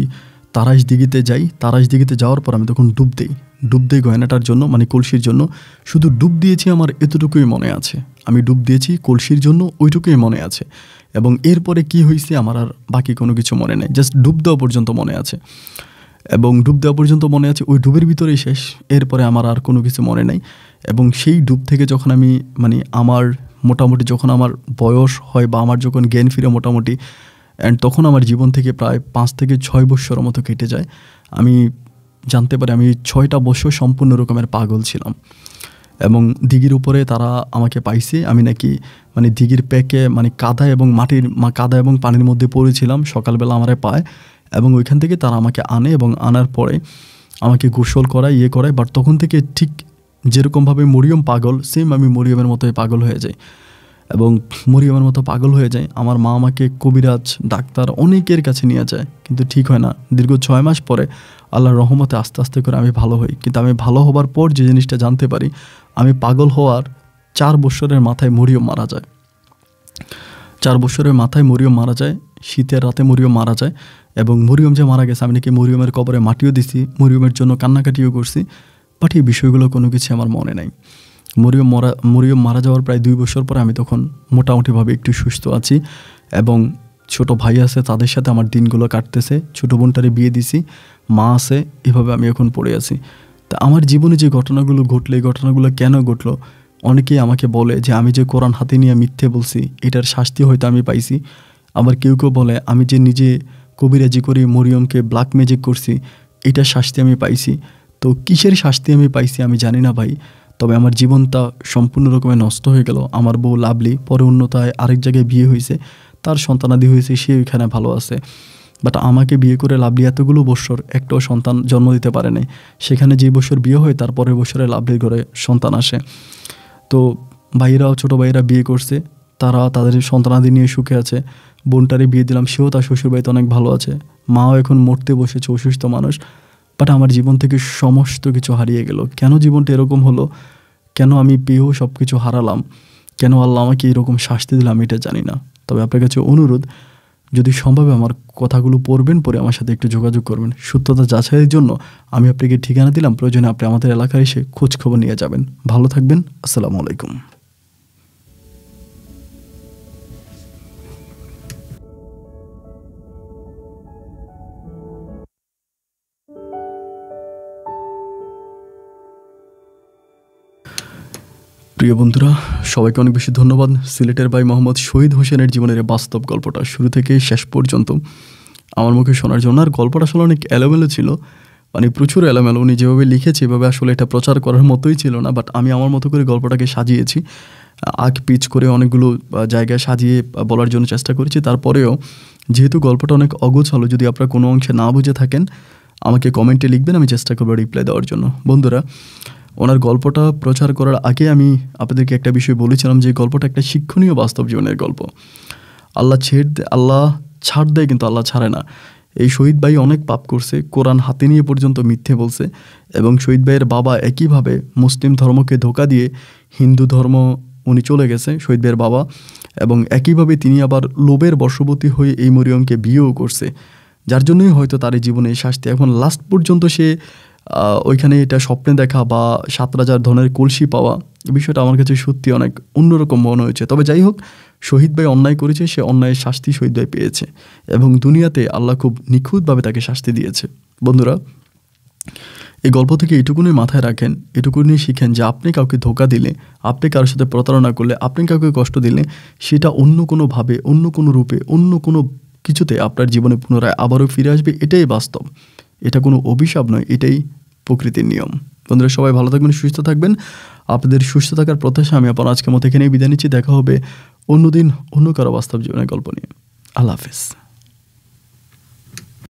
তারাশ দিঘিতে যাই তারাশ দিঘিতে যাওয়ার পর আমি তখন ডুব দিই ডুব দিয়ে গয়নাটার জন্য মানে কলসির জন্য শুধু ডুব দিয়েছি আমার এতটুকুই মনে আছে আমি ডুব দিয়েছি কলসির জন্য ওইটুকুই মনে আছে এবং এরপরে কি হয়েছে আমার আর বাকি কোনো কিছু মনে নেই জাস্ট ডুব দেওয়া পর্যন্ত মনে আছে এবং ডুব দেওয়া পর্যন্ত মনে আছে ওই ডুবের ভিতরেই শেষ এরপরে আমার আর কোনো কিছু মনে নেই এবং সেই ডুব থেকে যখন আমি মানে আমার মোটামুটি যখন আমার বয়স হয় বা আমার যখন জ্ঞান ফিরে মোটামুটি অ্যান্ড তখন আমার জীবন থেকে প্রায় পাঁচ থেকে ছয় বৎসর মতো কেটে যায় আমি জানতে পারে আমি ছয়টা বছর সম্পূর্ণ রকমের পাগল ছিলাম এবং দিঘির উপরে তারা আমাকে পাইছে আমি নাকি মানে দিঘির প্যাকে মানে কাদা এবং মাটির কাদা এবং পানির মধ্যে পড়েছিলাম সকালবেলা আমারে পায় এবং ওইখান থেকে তারা আমাকে আনে এবং আনার পরে আমাকে গোসল করায় ইয়ে করায় বাট তখন থেকে ঠিক যেরকমভাবে মরিয়ম পাগল সেম আমি মরিয়মের মতোই পাগল হয়ে যাই এবং মরিয়মের মতো পাগল হয়ে যায় আমার মা আমাকে কবিরাজ ডাক্তার অনেকের কাছে নিয়ে যায় কিন্তু ঠিক হয় না দীর্ঘ ছয় মাস পরে আল্লাহর রহমতে আস্তে আস্তে করে আমি ভালো হই কিন্তু আমি ভালো হবার পর যে জিনিসটা জানতে পারি আমি পাগল হওয়ার চার বছরের মাথায় মরিও মারা যায় চার বছরের মাথায় মরিয়ম মারা যায় শীতের রাতে মরিয়ম মারা যায় এবং মরিয়ম যে মারা গেছে আমি নাকি মরিয়মের কবরে মাটিও দিছি মরিয়মের জন্য কান্নাকাটিও করছি বাট এই বিষয়গুলো কোনো কিছু আমার মনে নাই মরিয়ম মরা মরিয়ম মারা যাওয়ার প্রায় দুই বছর পরে আমি তখন মোটামুটিভাবে একটু সুস্থ আছি এবং ছোট ভাই আছে তাদের সাথে আমার দিনগুলো কাটতেছে ছোটো বোনটারে বিয়ে দিছি মা আছে এভাবে আমি এখন পড়ে আছি তা আমার জীবনে যে ঘটনাগুলো ঘটলে এই ঘটনাগুলো কেন ঘটলো অনেকেই আমাকে বলে যে আমি যে কোরআন হাতে নিয়ে মিথ্যে বলছি এটার শাস্তি হয়তো আমি পাইছি আবার কেউ কেউ বলে আমি যে নিজে কবিরাজি করে মরিয়মকে ব্ল্যাক ম্যাজিক করছি এটার শাস্তি আমি পাইছি তো কিসের শাস্তি আমি পাইছি আমি জানি না ভাই তবে আমার জীবনটা সম্পূর্ণ রকমে নষ্ট হয়ে গেল আমার বউ লাভলি পরে অন্যতায় আরেক জায়গায় বিয়ে হয়েছে তার সন্তানাদি হয়েছে সে ওইখানে ভালো আছে বাট আমাকে বিয়ে করে লাভলি এতগুলো বছর একটাও সন্তান জন্ম দিতে পারেনি সেখানে যে বছর বিয়ে হয় তার পরের বছরে লাভলির ঘরে সন্তান আসে তো ভাইয়েরাও ছোটো ভাইয়েরা বিয়ে করছে তারা তাদের সন্তানাদি নিয়ে সুখে আছে বোনটারে বিয়ে দিলাম সেও তার শ্বশুরবাড়িতে অনেক ভালো আছে মাও এখন মরতে বসেছে অসুস্থ মানুষ বাট আমার জীবন থেকে সমস্ত কিছু হারিয়ে গেল কেন জীবনটা এরকম হলো কেন আমি পেয়েও সব কিছু হারালাম কেন আল্লাহ আমাকে এরকম শাস্তি দিলাম এটা জানি না তবে আপনার কাছে অনুরোধ যদি সম্ভব আমার কথাগুলো পড়বেন পরে আমার সাথে একটু যোগাযোগ করবেন সত্যতা যাচাইয়ের জন্য আমি আপনাকে ঠিকানা দিলাম প্রয়োজনে আপনি আমাদের এলাকায় এসে খোঁজখবর নিয়ে যাবেন ভালো থাকবেন আসসালামু আলাইকুম প্রিয় বন্ধুরা সবাইকে অনেক বেশি ধন্যবাদ সিলেটের ভাই মোহাম্মদ শহীদ হোসেনের জীবনের বাস্তব গল্পটা শুরু থেকে শেষ পর্যন্ত আমার মুখে শোনার জন্য আর গল্পটা আসলে অনেক এলোমেলো ছিল মানে প্রচুর এলোমেলো উনি যেভাবে লিখেছে এভাবে আসলে এটা প্রচার করার মতোই ছিল না বাট আমি আমার মতো করে গল্পটাকে সাজিয়েছি আগ পিচ করে অনেকগুলো জায়গায় সাজিয়ে বলার জন্য চেষ্টা করেছি তারপরেও যেহেতু গল্পটা অনেক অগোছালো যদি আপনারা কোনো অংশে না বুঝে থাকেন আমাকে কমেন্টে লিখবেন আমি চেষ্টা করবো রিপ্লাই দেওয়ার জন্য বন্ধুরা ওনার গল্পটা প্রচার করার আগে আমি আপনাদেরকে একটা বিষয় বলেছিলাম যে গল্পটা একটা শিক্ষণীয় বাস্তব জীবনের গল্প আল্লাহ ছেড় আল্লাহ ছাড় দেয় কিন্তু আল্লাহ ছাড়ে না এই শহীদ ভাই অনেক পাপ করছে কোরআন হাতে নিয়ে পর্যন্ত মিথ্যে বলছে এবং শহীদ ভাইয়ের বাবা একইভাবে মুসলিম ধর্মকে ধোকা দিয়ে হিন্দু ধর্ম উনি চলে গেছে শহীদ ভাইয়ের বাবা এবং একইভাবে তিনি আবার লোভের বর্ষবতী হয়ে এই মরিয়মকে বিয়েও করছে যার জন্যই হয়তো তার এই জীবনে শাস্তি এখন লাস্ট পর্যন্ত সে ওইখানে এটা স্বপ্নে দেখা বা সাত রাজার ধনের কলসি পাওয়া বিষয়টা আমার কাছে সত্যি অনেক অন্যরকম মনে হয়েছে তবে যাই হোক শহীদ ভাই অন্যায় করেছে সে অন্যায়ের শাস্তি শহীদ ভাই পেয়েছে এবং দুনিয়াতে আল্লাহ খুব নিখুঁতভাবে তাকে শাস্তি দিয়েছে বন্ধুরা এই গল্প থেকে এটুকুনি মাথায় রাখেন এটুকুনি শিখেন যে আপনি কাউকে ধোকা দিলে আপনি কারোর সাথে প্রতারণা করলে আপনি কাউকে কষ্ট দিলে সেটা অন্য কোনোভাবে অন্য কোনো রূপে অন্য কোনো কিছুতে আপনার জীবনে পুনরায় আবারও ফিরে আসবে এটাই বাস্তব এটা কোনো অভিশাপ নয় এটাই প্রকৃতির নিয়ম বন্ধুরা সবাই ভালো থাকবেন সুস্থ থাকবেন আপনাদের সুস্থ থাকার প্রত্যাশা আমি আপনার আজকের মতো এখানেই বিদায় নিচ্ছি দেখা হবে অন্যদিন অন্য কারো বাস্তব জীবনের গল্প নিয়ে আল্লাহ হাফিজ